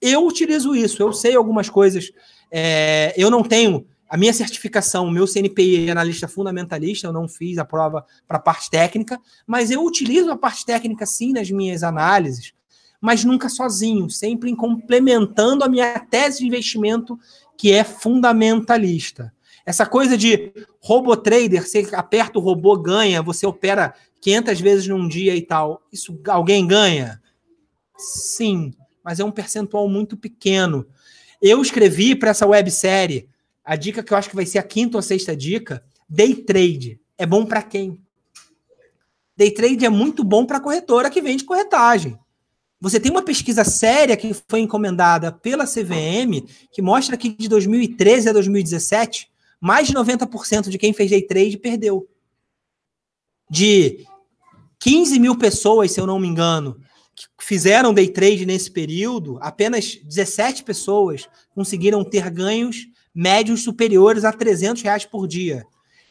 Eu utilizo isso, eu sei algumas coisas. É, eu não tenho a minha certificação, o meu CNPI analista fundamentalista, eu não fiz a prova para a parte técnica, mas eu utilizo a parte técnica sim nas minhas análises, mas nunca sozinho, sempre complementando a minha tese de investimento que é fundamentalista. Essa coisa de robotrader, você aperta o robô, ganha, você opera 500 vezes num dia e tal, isso alguém ganha? Sim, mas é um percentual muito pequeno. Eu escrevi para essa websérie a dica que eu acho que vai ser a quinta ou sexta dica: day trade. É bom para quem? Day trade é muito bom para corretora que vende corretagem. Você tem uma pesquisa séria que foi encomendada pela CVM, que mostra que de 2013 a 2017, mais de 90% de quem fez day trade perdeu. De 15 mil pessoas, se eu não me engano, que fizeram day trade nesse período, apenas 17 pessoas conseguiram ter ganhos médios superiores a 300 reais por dia.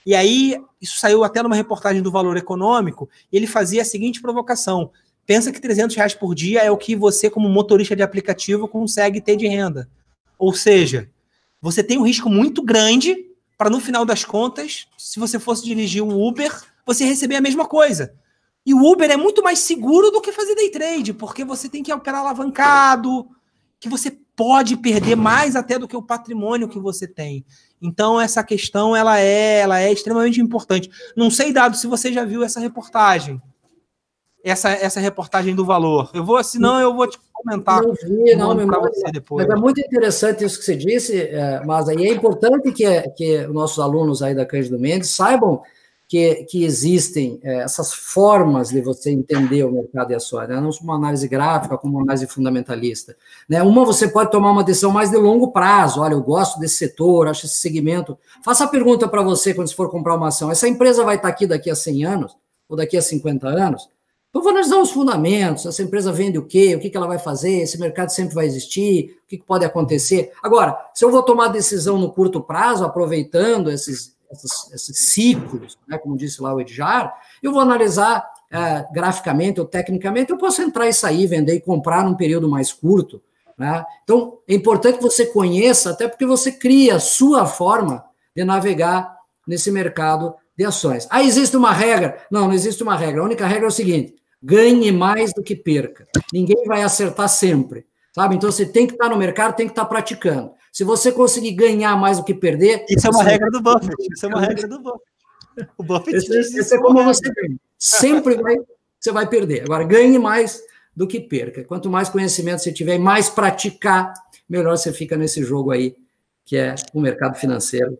E aí, isso saiu até numa reportagem do Valor Econômico, ele fazia a seguinte provocação. Pensa que 300 reais por dia é o que você, como motorista de aplicativo, consegue ter de renda. Ou seja, você tem um risco muito grande para, no final das contas, se você fosse dirigir um Uber, você receber a mesma coisa. E o Uber é muito mais seguro do que fazer day trade, porque você tem que operar alavancado, que você pode perder mais até do que o patrimônio que você tem. Então essa questão ela é, ela é extremamente importante. Não sei dado se você já viu essa reportagem. Essa, essa reportagem do valor. Eu vou, se não, eu vou te comentar para você depois. Mas é muito interessante isso que você disse, é, mas aí é importante que, é, que nossos alunos aí da Cândido Mendes saibam que, que existem é, essas formas de você entender o mercado a sua né? não uma análise gráfica como uma análise fundamentalista. Né? Uma, você pode tomar uma decisão mais de longo prazo, olha, eu gosto desse setor, acho esse segmento. Faça a pergunta para você quando você for comprar uma ação, essa empresa vai estar tá aqui daqui a 100 anos ou daqui a 50 anos? Então, vou analisar os fundamentos, essa empresa vende o quê, o que, que ela vai fazer, esse mercado sempre vai existir, o que, pode acontecer. Agora, se eu vou tomar decisão no curto prazo, aproveitando esses esses, esses ciclos, né, como disse lá o Edjar, eu vou analisar uh, graficamente ou tecnicamente, eu posso entrar e sair, vender e comprar num período mais curto. Né? Então, é importante que você conheça, até porque você cria a sua forma de navegar nesse mercado de ações. Ah, existe uma regra? Não, não existe uma regra. A única regra é o seguinte: ganhe mais do que perca. Ninguém vai acertar sempre, sabe? Então você tem que estar no mercado, tem que estar praticando. Se você conseguir ganhar mais do que perder. Isso é uma regra do Buffett. Isso é uma regra do Buffett. O Buffett esse, diz é como você ganha. Sempre vai, você vai perder. Agora, ganhe mais do que perca. Quanto mais conhecimento você tiver e mais praticar, melhor você fica nesse jogo aí, que é o mercado financeiro.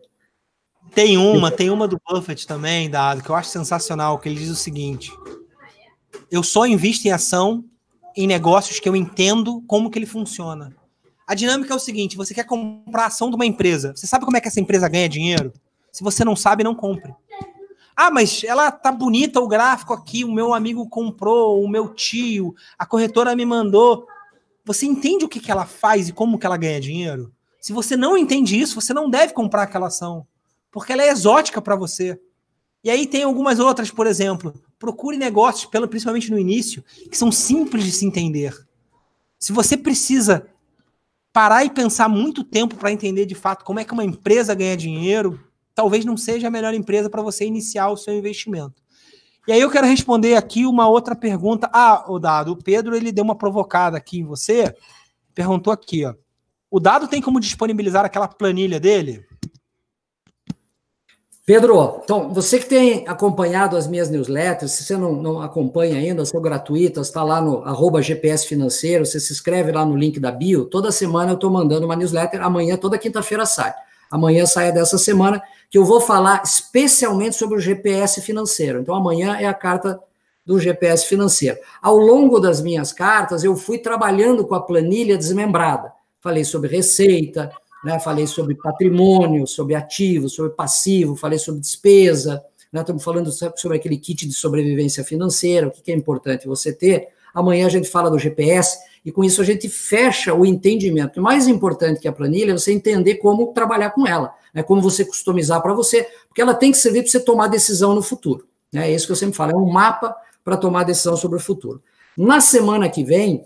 Tem uma, tem uma do Buffett também, dado que eu acho sensacional, que ele diz o seguinte: eu só invisto em ação em negócios que eu entendo como que ele funciona. A dinâmica é o seguinte: você quer comprar a ação de uma empresa. Você sabe como é que essa empresa ganha dinheiro? Se você não sabe, não compre. Ah, mas ela tá bonita o gráfico aqui, o meu amigo comprou, o meu tio, a corretora me mandou. Você entende o que, que ela faz e como que ela ganha dinheiro? Se você não entende isso, você não deve comprar aquela ação, porque ela é exótica para você. E aí tem algumas outras, por exemplo, procure negócios, pelo principalmente no início, que são simples de se entender. Se você precisa parar e pensar muito tempo para entender de fato como é que uma empresa ganha dinheiro, talvez não seja a melhor empresa para você iniciar o seu investimento. E aí eu quero responder aqui uma outra pergunta. Ah, o Dado, o Pedro ele deu uma provocada aqui em você, perguntou aqui, ó. O Dado tem como disponibilizar aquela planilha dele? Pedro, então, você que tem acompanhado as minhas newsletters, se você não, não acompanha ainda, são gratuitas, está lá no arroba GPS Financeiro, você se inscreve lá no link da bio, toda semana eu estou mandando uma newsletter, amanhã, toda quinta-feira sai. Amanhã sai dessa semana, que eu vou falar especialmente sobre o GPS financeiro. Então, amanhã é a carta do GPS financeiro. Ao longo das minhas cartas, eu fui trabalhando com a planilha desmembrada. Falei sobre receita, né? falei sobre patrimônio, sobre ativo, sobre passivo, falei sobre despesa, né? estamos falando sobre aquele kit de sobrevivência financeira, o que é importante você ter. Amanhã a gente fala do GPS e com isso a gente fecha o entendimento. O mais importante que a planilha é você entender como trabalhar com ela, né? como você customizar para você, porque ela tem que servir para você tomar decisão no futuro. Né? É isso que eu sempre falo, é um mapa para tomar decisão sobre o futuro. Na semana que vem,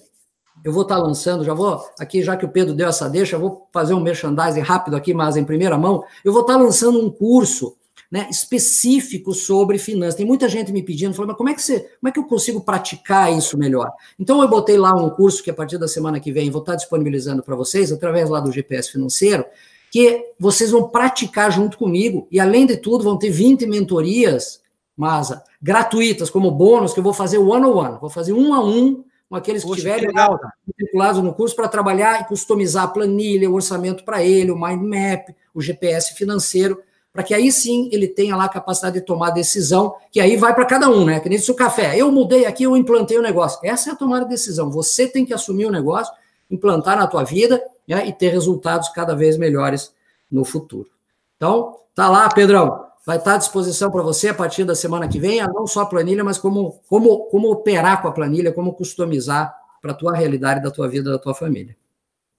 eu vou estar tá lançando, já vou, aqui, já que o Pedro deu essa deixa, eu vou fazer um merchandising rápido aqui, mas em primeira mão, eu vou estar tá lançando um curso né, específico sobre finanças. Tem muita gente me pedindo, falando, mas como é que você, como é que eu consigo praticar isso melhor? Então eu botei lá um curso que a partir da semana que vem vou estar tá disponibilizando para vocês através lá do GPS financeiro, que vocês vão praticar junto comigo e além de tudo vão ter 20 mentorias, Masa, gratuitas como bônus que eu vou fazer one on one, vou fazer um a um com aqueles que estiverem vinculados no curso para trabalhar e customizar a planilha, o orçamento para ele, o mind map, o GPS financeiro, para que aí sim ele tenha lá a capacidade de tomar decisão, que aí vai para cada um, né? Que nem se o café, eu mudei aqui, eu implantei o negócio. Essa é a tomada de decisão. Você tem que assumir o negócio, implantar na tua vida né? e ter resultados cada vez melhores no futuro. Então, tá lá, Pedrão vai estar à disposição para você a partir da semana que vem, não só a planilha, mas como, como, como operar com a planilha, como customizar para a tua realidade, da tua vida, da tua família.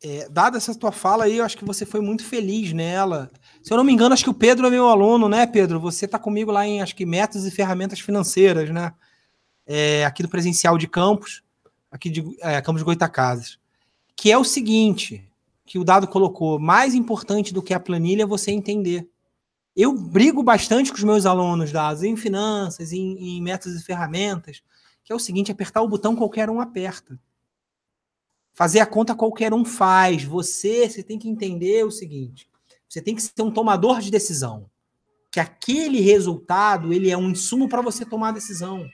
É, dada essa tua fala aí, eu acho que você foi muito feliz nela. Se eu não me engano, acho que o Pedro é meu aluno, né, Pedro? Você está comigo lá em, acho que, métodos e ferramentas financeiras, né? É, aqui do presencial de Campos, aqui de é, Campos de Goitacazes. Que é o seguinte, que o dado colocou, mais importante do que a planilha é você entender eu brigo bastante com os meus alunos dados em finanças, em, em métodos e ferramentas, que é o seguinte: apertar o botão qualquer um aperta. Fazer a conta qualquer um faz. Você, você tem que entender o seguinte: você tem que ser um tomador de decisão. Que aquele resultado ele é um insumo para você tomar a decisão.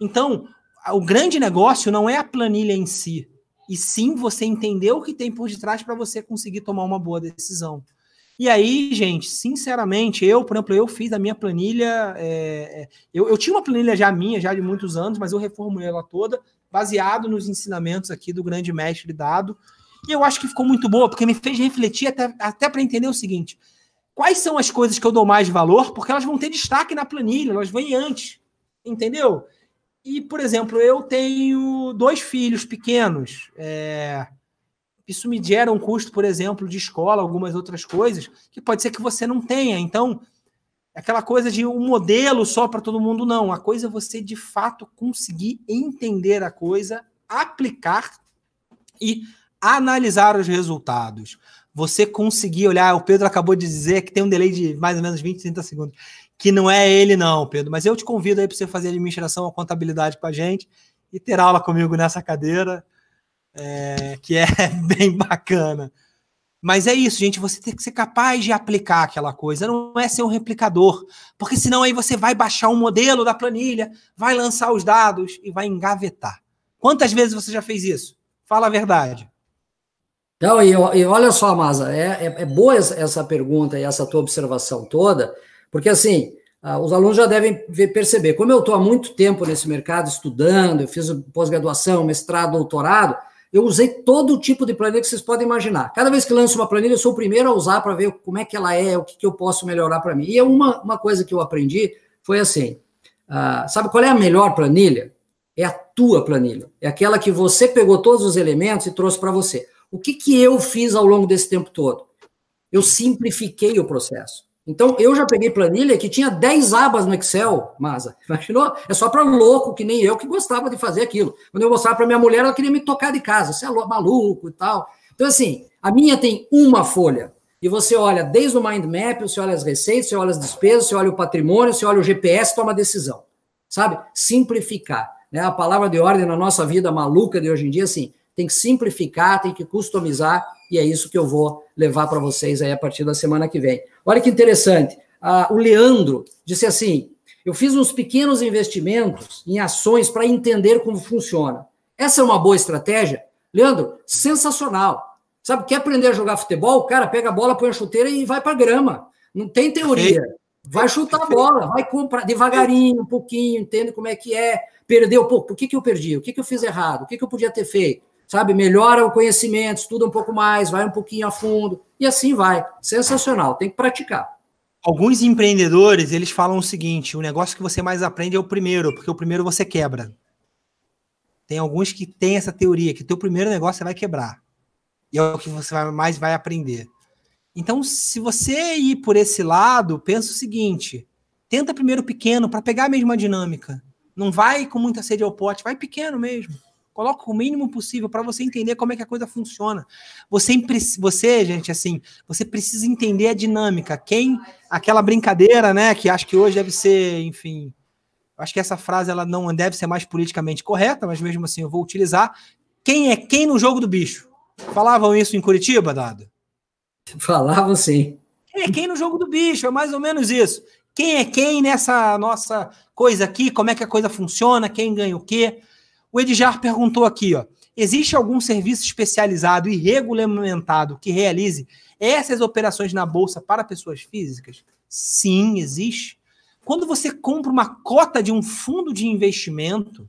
Então, o grande negócio não é a planilha em si, e sim você entender o que tem por detrás para você conseguir tomar uma boa decisão. E aí, gente, sinceramente, eu, por exemplo, eu fiz a minha planilha. É, é, eu, eu, tinha uma planilha já minha, já de muitos anos, mas eu reformulei ela toda, baseado nos ensinamentos aqui do grande mestre dado. E eu acho que ficou muito boa, porque me fez refletir até, até para entender o seguinte: quais são as coisas que eu dou mais valor, porque elas vão ter destaque na planilha, elas vêm antes, entendeu? E, por exemplo, eu tenho dois filhos pequenos. É, isso me gera um custo, por exemplo, de escola, algumas outras coisas, que pode ser que você não tenha. Então, aquela coisa de um modelo só para todo mundo, não. A coisa é você, de fato, conseguir entender a coisa, aplicar e analisar os resultados. Você conseguir olhar, o Pedro acabou de dizer que tem um delay de mais ou menos 20, 30 segundos, que não é ele, não, Pedro. Mas eu te convido aí para você fazer administração ou contabilidade com a gente e ter aula comigo nessa cadeira é, que é bem bacana. Mas é isso, gente. Você tem que ser capaz de aplicar aquela coisa. Não é ser um replicador, porque senão aí você vai baixar um modelo da planilha, vai lançar os dados e vai engavetar. Quantas vezes você já fez isso? Fala a verdade. Então, e, e olha só, Maza, é, é, é, boa essa pergunta e essa tua observação toda, porque assim, ah, os alunos já devem perceber, como eu estou há muito tempo nesse mercado estudando, eu fiz pós-graduação, mestrado, doutorado, eu usei todo o tipo de planilha que vocês podem imaginar. Cada vez que lanço uma planilha, eu sou o primeiro a usar para ver como é que ela é, o que, que eu posso melhorar para mim. E é uma, uma coisa que eu aprendi foi assim: uh, sabe qual é a melhor planilha? É a tua planilha. É aquela que você pegou todos os elementos e trouxe para você. O que, que eu fiz ao longo desse tempo todo? Eu simplifiquei o processo. Então, eu já peguei planilha que tinha 10 abas no Excel, Masa. Imaginou? É só para louco, que nem eu, que gostava de fazer aquilo. Quando eu mostrava para minha mulher, ela queria me tocar de casa. Você é maluco e tal. Então, assim, a minha tem uma folha. E você olha desde o mind map, você olha as receitas, você olha as despesas, você olha o patrimônio, você olha o GPS, toma decisão. Sabe? Simplificar. Né? A palavra de ordem na nossa vida maluca de hoje em dia, assim, tem que simplificar, tem que customizar, e é isso que eu vou levar para vocês aí a partir da semana que vem. Olha que interessante, ah, o Leandro disse assim: eu fiz uns pequenos investimentos em ações para entender como funciona. Essa é uma boa estratégia? Leandro, sensacional. Sabe, quer aprender a jogar futebol? O cara pega a bola, põe a chuteira e vai para a grama. Não tem teoria. Vai chutar a bola, vai comprar devagarinho, um pouquinho, entende como é que é. Perdeu, pouco? por que, que eu perdi? O que, que eu fiz errado? O que, que eu podia ter feito? sabe? Melhora o conhecimento, estuda um pouco mais, vai um pouquinho a fundo e assim vai. Sensacional, tem que praticar. Alguns empreendedores, eles falam o seguinte, o negócio que você mais aprende é o primeiro, porque o primeiro você quebra. Tem alguns que têm essa teoria, que teu primeiro negócio você é vai quebrar. E é o que você mais vai aprender. Então, se você ir por esse lado, pensa o seguinte, tenta primeiro pequeno para pegar a mesma dinâmica. Não vai com muita sede ao pote, vai pequeno mesmo. Coloca o mínimo possível para você entender como é que a coisa funciona. Você, você, gente, assim, você precisa entender a dinâmica. Quem, aquela brincadeira, né, que acho que hoje deve ser, enfim, acho que essa frase ela não deve ser mais politicamente correta, mas mesmo assim eu vou utilizar. Quem é quem no jogo do bicho? Falavam isso em Curitiba, Dado? Falavam sim. Quem é quem no jogo do bicho? É mais ou menos isso. Quem é quem nessa nossa coisa aqui? Como é que a coisa funciona? Quem ganha o quê? O Edjar perguntou aqui, ó. Existe algum serviço especializado e regulamentado que realize essas operações na bolsa para pessoas físicas? Sim, existe. Quando você compra uma cota de um fundo de investimento,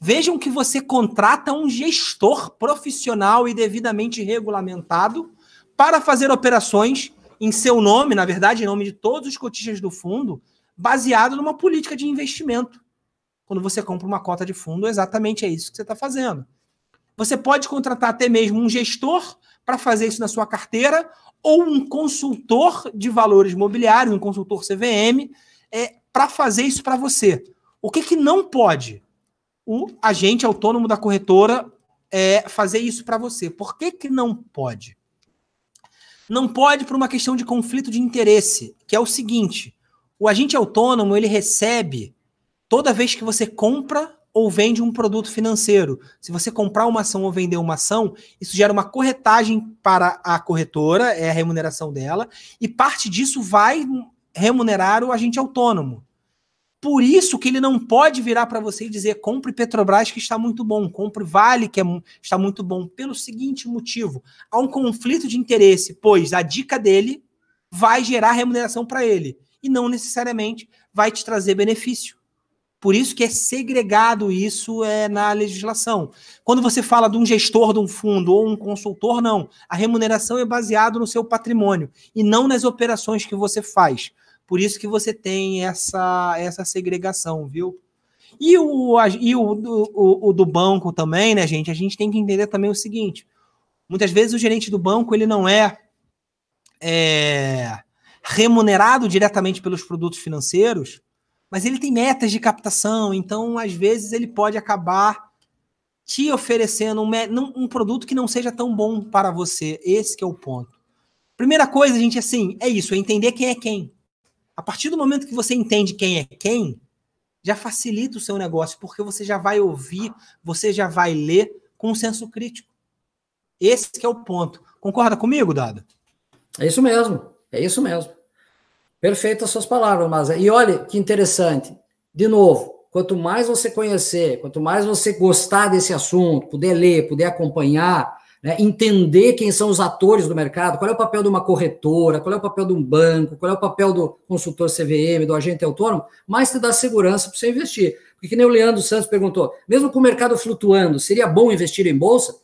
vejam que você contrata um gestor profissional e devidamente regulamentado para fazer operações em seu nome, na verdade, em nome de todos os cotistas do fundo, baseado numa política de investimento. Quando você compra uma cota de fundo, exatamente é isso que você está fazendo. Você pode contratar até mesmo um gestor para fazer isso na sua carteira ou um consultor de valores imobiliários, um consultor CVM, é, para fazer isso para você. O que, que não pode? O agente autônomo da corretora é, fazer isso para você. Por que, que não pode? Não pode por uma questão de conflito de interesse, que é o seguinte: o agente autônomo ele recebe toda vez que você compra ou vende um produto financeiro. Se você comprar uma ação ou vender uma ação, isso gera uma corretagem para a corretora, é a remuneração dela, e parte disso vai remunerar o agente autônomo. Por isso que ele não pode virar para você e dizer compre Petrobras que está muito bom, compre Vale que é, está muito bom, pelo seguinte motivo: há um conflito de interesse, pois a dica dele vai gerar remuneração para ele e não necessariamente vai te trazer benefício. Por isso que é segregado isso é, na legislação. Quando você fala de um gestor de um fundo ou um consultor, não. A remuneração é baseada no seu patrimônio e não nas operações que você faz. Por isso que você tem essa, essa segregação, viu? E, o, e o, o, o do banco também, né, gente? A gente tem que entender também o seguinte. Muitas vezes o gerente do banco ele não é, é remunerado diretamente pelos produtos financeiros, mas ele tem metas de captação, então às vezes ele pode acabar te oferecendo um, um, produto que não seja tão bom para você. Esse é o ponto. Primeira coisa, gente, assim, é isso, é entender quem é quem. A partir do momento que você entende quem é quem, já facilita o seu negócio, porque você já vai ouvir, você já vai ler com um senso crítico. Esse é o ponto. Concorda comigo, Dado? É isso mesmo. É isso mesmo. Perfeito as suas palavras, mas é, e olha que interessante. De novo, quanto mais você conhecer, quanto mais você gostar desse assunto, puder ler, puder acompanhar, né, entender quem são os atores do mercado, qual é o papel de uma corretora, qual é o papel de um banco, qual é o papel do consultor CVM, do agente autônomo, mais te dá segurança para você investir. Porque que nem o Leandro Santos perguntou, mesmo com o mercado flutuando, seria bom investir em bolsa?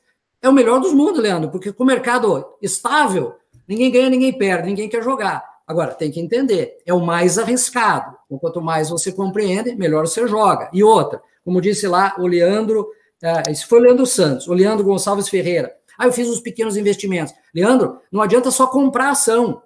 É o melhor dos mundos, Leandro, porque com o mercado estável, ninguém ganha, ninguém perde, ninguém quer jogar. Agora, tem que entender, é o mais arriscado. Então, quanto mais você compreende, melhor você joga. E outra, como disse lá o Leandro, uh, esse foi o Leandro Santos, o Leandro Gonçalves Ferreira. Ah, eu fiz uns pequenos investimentos. Leandro, não adianta só comprar ação.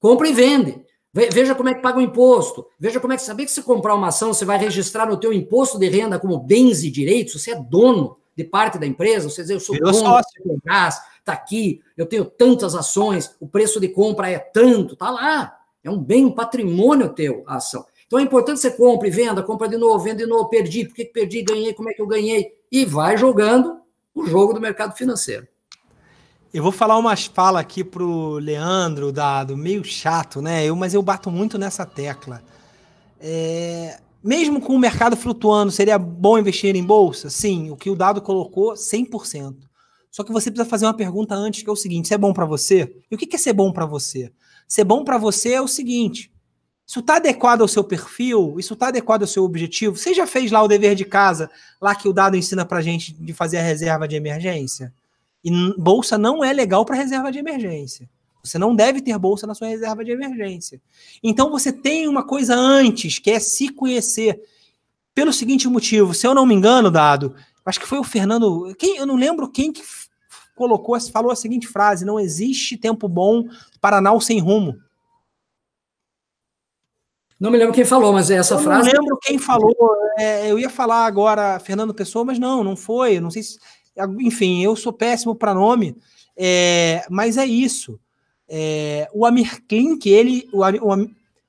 Compra e vende. Veja como é que paga o imposto. Veja como é que saber que se comprar uma ação, você vai registrar no teu imposto de renda como bens e direitos, você é dono de parte da empresa, você seja, eu sou dono sócio. do gás, está aqui, eu tenho tantas ações, o preço de compra é tanto, tá lá. É um bem, um patrimônio teu a ação. Então é importante você compra e venda, compra de novo, venda de novo, perdi, por que perdi, ganhei, como é que eu ganhei? E vai jogando o jogo do mercado financeiro. Eu vou falar umas falas aqui pro Leandro, dado meio chato, né? Eu, mas eu bato muito nessa tecla. É, mesmo com o mercado flutuando, seria bom investir em bolsa? Sim, o que o dado colocou, 100%. Só que você precisa fazer uma pergunta antes, que é o seguinte: isso é bom para você? E o que é ser bom para você? Ser bom para você é o seguinte: isso está adequado ao seu perfil? Isso está adequado ao seu objetivo? Você já fez lá o dever de casa, lá que o dado ensina para gente de fazer a reserva de emergência? E bolsa não é legal para reserva de emergência. Você não deve ter bolsa na sua reserva de emergência. Então você tem uma coisa antes, que é se conhecer. Pelo seguinte motivo, se eu não me engano, dado, acho que foi o Fernando, quem, eu não lembro quem que colocou, falou a seguinte frase: não existe tempo bom para nau sem rumo. Não me lembro quem falou, mas é essa eu frase. Não lembro quem falou. É, eu ia falar agora Fernando Pessoa, mas não, não foi. Não sei se. Enfim, eu sou péssimo para nome, é, mas é isso. É, o Amir Klink, ele, o, o,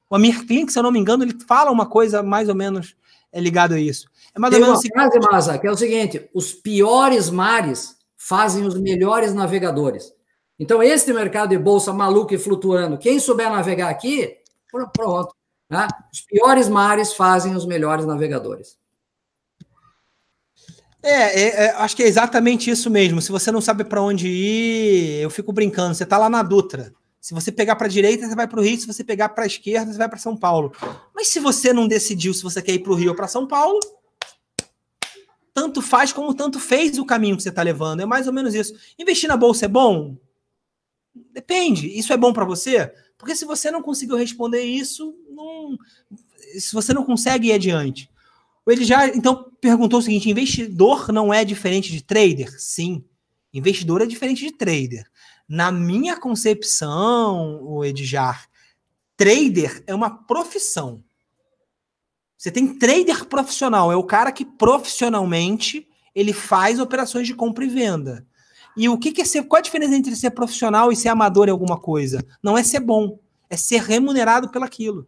o Amir Klink, se eu não me engano, ele fala uma coisa mais ou menos é, ligado a isso. É mais Tem ou menos uma frase, que é o seguinte: os piores mares fazem os melhores navegadores. Então, este mercado de bolsa maluco e flutuando, quem souber navegar aqui, pronto. Né? Os piores mares fazem os melhores navegadores. É, é, é, acho que é exatamente isso mesmo. Se você não sabe para onde ir, eu fico brincando. Você está lá na Dutra. Se você pegar para a direita, você vai para o Rio. Se você pegar para a esquerda, você vai para São Paulo. Mas se você não decidiu se você quer ir para o Rio ou para São Paulo, tanto faz como tanto fez o caminho que você está levando. É mais ou menos isso. Investir na bolsa é bom? Depende. Isso é bom para você? Porque se você não conseguiu responder isso, não... se você não consegue ir adiante. Ele já então perguntou o seguinte: investidor não é diferente de trader? Sim, investidor é diferente de trader. Na minha concepção, o Edjar, trader é uma profissão. Você tem trader profissional, é o cara que profissionalmente ele faz operações de compra e venda. E o que, que é ser? Qual a diferença entre ser profissional e ser amador em alguma coisa? Não é ser bom, é ser remunerado pelaquilo.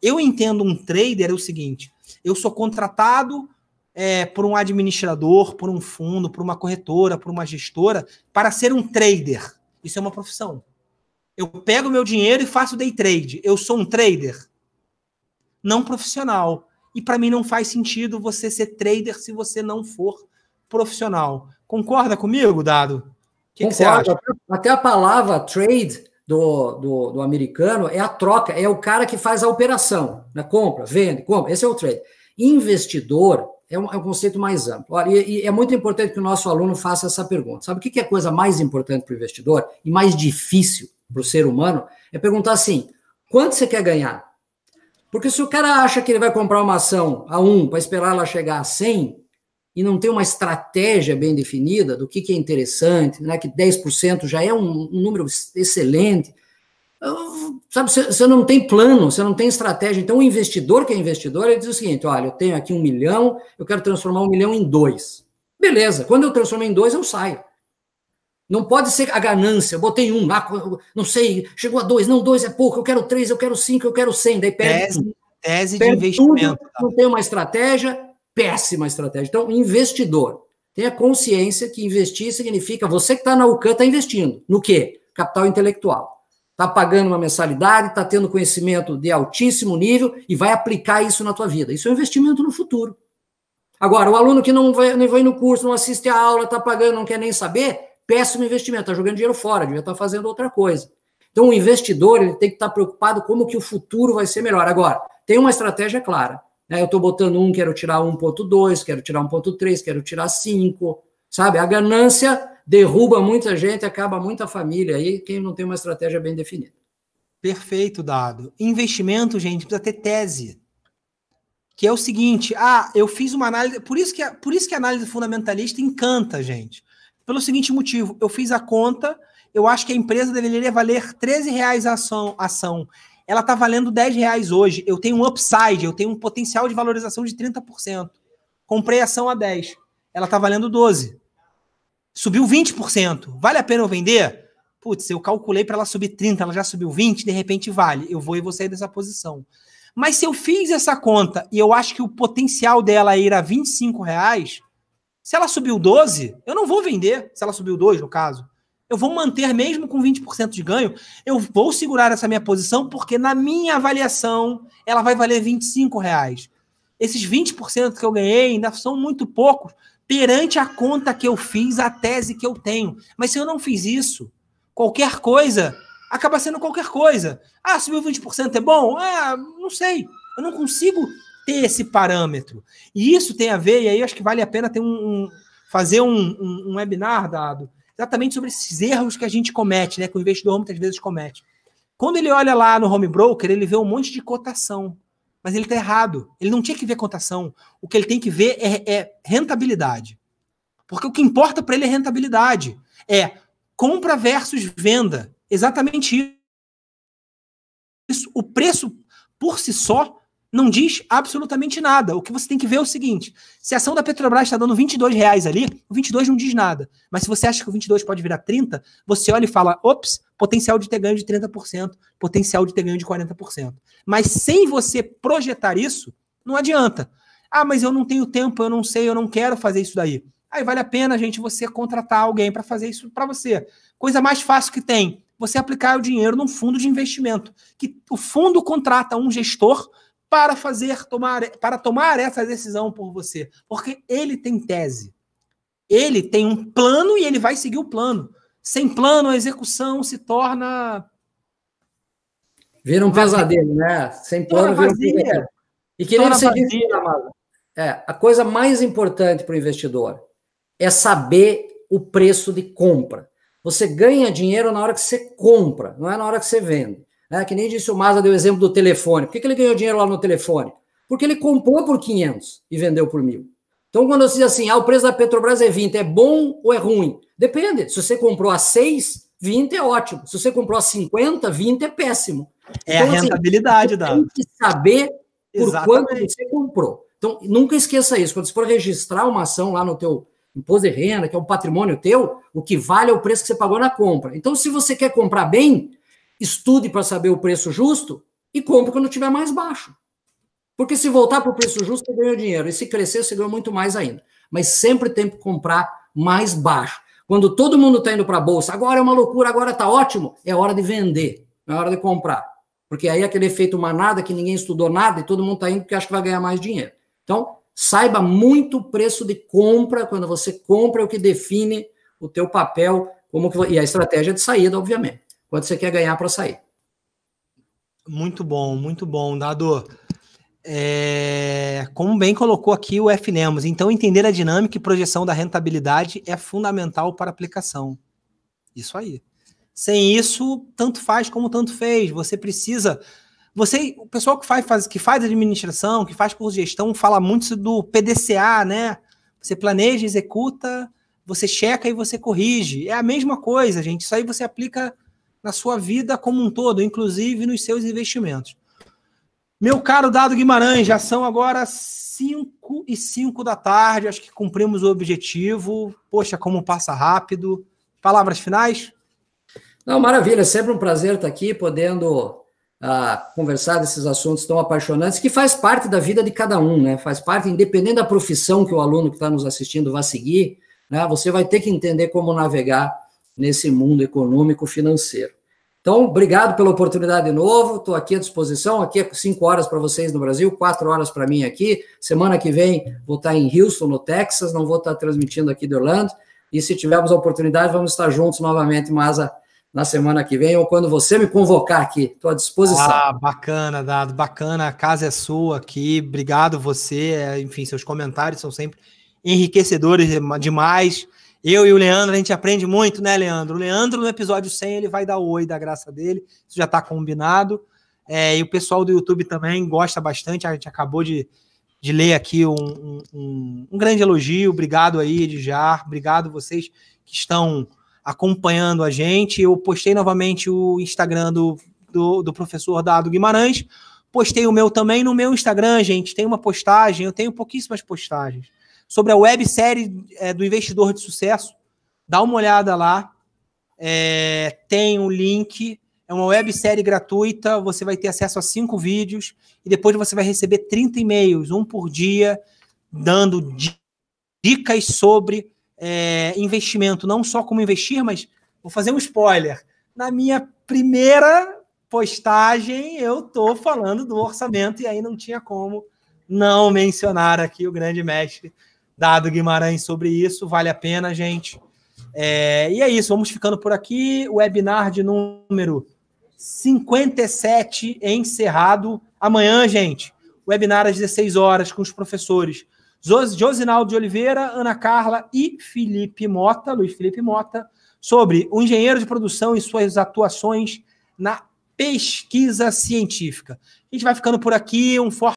Eu entendo um trader é o seguinte: eu sou contratado é, por um administrador, por um fundo, por uma corretora, por uma gestora, para ser um trader. Isso é uma profissão. Eu pego meu dinheiro e faço day trade. Eu sou um trader? não profissional. E para mim não faz sentido você ser trader se você não for profissional. Concorda comigo, Dado? Que você acha? Até a palavra trade do, do, do, americano é a troca, é o cara que faz a operação, né? compra, vende, compra. Esse é o trade. Investidor é um, é um conceito mais amplo. Olha, e, e, é muito importante que o nosso aluno faça essa pergunta. Sabe o que, que é a coisa mais importante para o investidor e mais difícil para o ser humano? É perguntar assim: quanto você quer ganhar? Porque se o cara acha que ele vai comprar uma ação a 1 para esperar ela chegar a 100 e não tem uma estratégia bem definida do que, que é interessante, né, que 10% já é um, um número excelente, sabe, você não tem plano, você não tem estratégia. Então, o investidor que é investidor, ele diz o seguinte, olha, eu tenho aqui um milhão, eu quero transformar um milhão em dois. Beleza, quando eu transformo em dois, eu saio. Não pode ser a ganância. Eu botei um, ah, não sei, chegou a dois, não, dois é pouco, eu quero três, eu quero cinco, eu quero cem. Daí perde. Tese, tese perde de investimento. Tudo, tá. não tem uma estratégia, péssima estratégia. Então, investidor, tenha consciência que investir significa você que está na UCAN está investindo. No quê? Capital intelectual. Está pagando uma mensalidade, está tendo conhecimento de altíssimo nível e vai aplicar isso na tua vida. Isso é um investimento no futuro. Agora, o aluno que não vai, não vai no curso, não assiste a aula, está pagando, não quer nem saber, péssimo investimento, está jogando dinheiro fora, devia estar tá fazendo outra coisa. Então, o investidor ele tem que estar tá preocupado como que o futuro vai ser melhor. Agora, tem uma estratégia clara. Né? Eu estou botando um, quero tirar 1,2, quero tirar 1,3, quero tirar 5, sabe? A ganância derruba muita gente, acaba muita família aí, quem não tem uma estratégia bem definida. Perfeito, Dado. Investimento, gente, precisa ter tese. Que é o seguinte, ah, eu fiz uma análise, por isso que, por isso que a análise fundamentalista encanta, gente. Pelo seguinte motivo, eu fiz a conta, eu acho que a empresa deveria valer 13 reais a ação. ação. Ela está valendo 10 reais hoje. Eu tenho um upside, eu tenho um potencial de valorização de 30%. Comprei a ação a 10. Ela está valendo 12. Subiu 20%. Vale a pena eu vender? Putz, eu calculei para ela subir 30, ela já subiu 20, de repente vale. Eu vou e vou sair dessa posição. Mas se eu fiz essa conta e eu acho que o potencial dela é ir a 25 reais, se ela subiu 12, eu não vou vender, se ela subiu 2, no caso. Eu vou manter mesmo com 20% de ganho, eu vou segurar essa minha posição, porque na minha avaliação ela vai valer 25 reais. Esses 20% que eu ganhei ainda são muito poucos perante a conta que eu fiz, a tese que eu tenho. Mas se eu não fiz isso, qualquer coisa acaba sendo qualquer coisa. Ah, subiu 20% é bom? Ah, não sei. Eu não consigo ter esse parâmetro. E isso tem a ver, e aí acho que vale a pena ter um, um fazer um, um, um, webinar dado exatamente sobre esses erros que a gente comete, né? Que o investidor muitas vezes comete. Quando ele olha lá no home broker, ele vê um monte de cotação, mas ele está errado. Ele não tinha que ver cotação. O que ele tem que ver é, é rentabilidade. Porque o que importa para ele é rentabilidade. É compra versus venda. Exatamente isso. O preço por si só não diz absolutamente nada. O que você tem que ver é o seguinte: se a ação da Petrobras está dando 22 reais ali, o 22 não diz nada. Mas se você acha que o 22 pode virar 30, você olha e fala: ops, potencial de ter ganho de 30%, potencial de ter ganho de 40%. Mas sem você projetar isso, não adianta. Ah, mas eu não tenho tempo, eu não sei, eu não quero fazer isso daí. Aí vale a pena, gente, você contratar alguém para fazer isso para você. Coisa mais fácil que tem, você aplicar o dinheiro num fundo de investimento, que o fundo contrata um gestor para fazer tomar para tomar essa decisão por você, porque ele tem tese. Ele tem um plano e ele vai seguir o plano. Sem plano, a execução se torna vira um pesadelo, né? Sem plano vira um pesadelo. E querendo seguir, é, a coisa mais importante para o investidor é saber o preço de compra. Você ganha dinheiro na hora que você compra, não é na hora que você vende. Né? Que nem disse o Maza, deu o exemplo do telefone. Por que, que ele ganhou dinheiro lá no telefone? Porque ele comprou por 500 e vendeu por mil. Então, quando você diz assim, ah, o preço da Petrobras é 20, é bom ou é ruim? Depende. Se você comprou a 6, 20 é ótimo. Se você comprou a 50, 20 é péssimo. É então, a assim, rentabilidade assim, da. Tem que saber por quanto você comprou. Então, nunca esqueça isso. Quando você for registrar uma ação lá no teu imposto de renda, que é um patrimônio teu, o que vale é o preço que você pagou na compra. Então, se você quer comprar bem, estude para saber o preço justo e compre quando tiver mais baixo. Porque se voltar para o preço justo, você ganha dinheiro. E se crescer, você ganha muito mais ainda. Mas sempre tem que comprar mais baixo. Quando todo mundo está indo para a bolsa, agora é uma loucura, agora está ótimo, é hora de vender, não é hora de comprar. Porque aí é aquele efeito manada que ninguém estudou nada e todo mundo está indo porque acha que vai ganhar mais dinheiro. Então, saiba muito o preço de compra, quando você compra é o que define o teu papel como que, e a estratégia de saída, obviamente quanto você quer ganhar para sair. Muito bom, muito bom, Dado. É, como bem colocou aqui o FNEMOS, então entender a dinâmica e projeção da rentabilidade é fundamental para a aplicação. Isso aí. Sem isso, tanto faz como tanto fez. Você precisa. Você, o pessoal que faz, faz que faz administração, que faz curso gestão, fala muito do PDCA, né? Você planeja, executa, você checa e você corrige. É a mesma coisa, gente. Isso aí você aplica na sua vida como um todo, inclusive nos seus investimentos. Meu caro Dado Guimarães, já são agora 5 e 5 da tarde, acho que cumprimos o objetivo. Poxa, como passa rápido. Palavras finais? Não, maravilha, é sempre um prazer estar aqui, podendo ah, conversar desses assuntos tão apaixonantes, que faz parte da vida de cada um, né? Faz parte, independente da profissão que o aluno que está nos assistindo vai seguir, né? Você vai ter que entender como navegar nesse mundo econômico financeiro. Então, obrigado pela oportunidade de novo. Estou aqui à disposição. Aqui é 5 horas para vocês no Brasil, 4 horas para mim aqui. Semana que vem vou estar tá em Houston, no Texas. Não vou estar tá transmitindo aqui de Orlando. E se tivermos a oportunidade, vamos estar juntos novamente, Mas na semana que vem ou quando você me convocar aqui. Estou à disposição. Ah, bacana, Dado. Bacana. A casa é sua aqui. Obrigado você. É, enfim, seus comentários são sempre enriquecedores demais. Eu e o Leandro, a gente aprende muito, né, Leandro? O Leandro, no episódio 100, ele vai dar oi da graça dele, isso já está combinado. É, e o pessoal do YouTube também gosta bastante, a gente acabou de, de ler aqui um, um, um grande elogio. Obrigado aí, Edjar, obrigado vocês que estão acompanhando a gente. Eu postei novamente o Instagram do, do, do professor Dado Guimarães, postei o meu também no meu Instagram, gente. Tem uma postagem, eu tenho pouquíssimas postagens sobre a websérie é, do investidor de sucesso. Dá uma olhada lá. É, tem o um link. É uma websérie gratuita. Você vai ter acesso a cinco vídeos e depois você vai receber 30 e-mails, um por dia, dando dicas sobre é, investimento, não só como investir, mas vou fazer um spoiler. Na minha primeira postagem, eu estou falando do orçamento e aí não tinha como não mencionar aqui o grande mestre Dado Guimarães sobre isso, vale a pena, gente. É, e é isso, vamos ficando por aqui. Webinar de número 57 encerrado. Amanhã, gente, webinar às 16 horas com os professores Josinaldo de Oliveira, Ana Carla e Felipe Mota, Luiz Felipe Mota, sobre o engenheiro de produção e suas atuações na pesquisa científica. A gente vai ficando por aqui. Um forte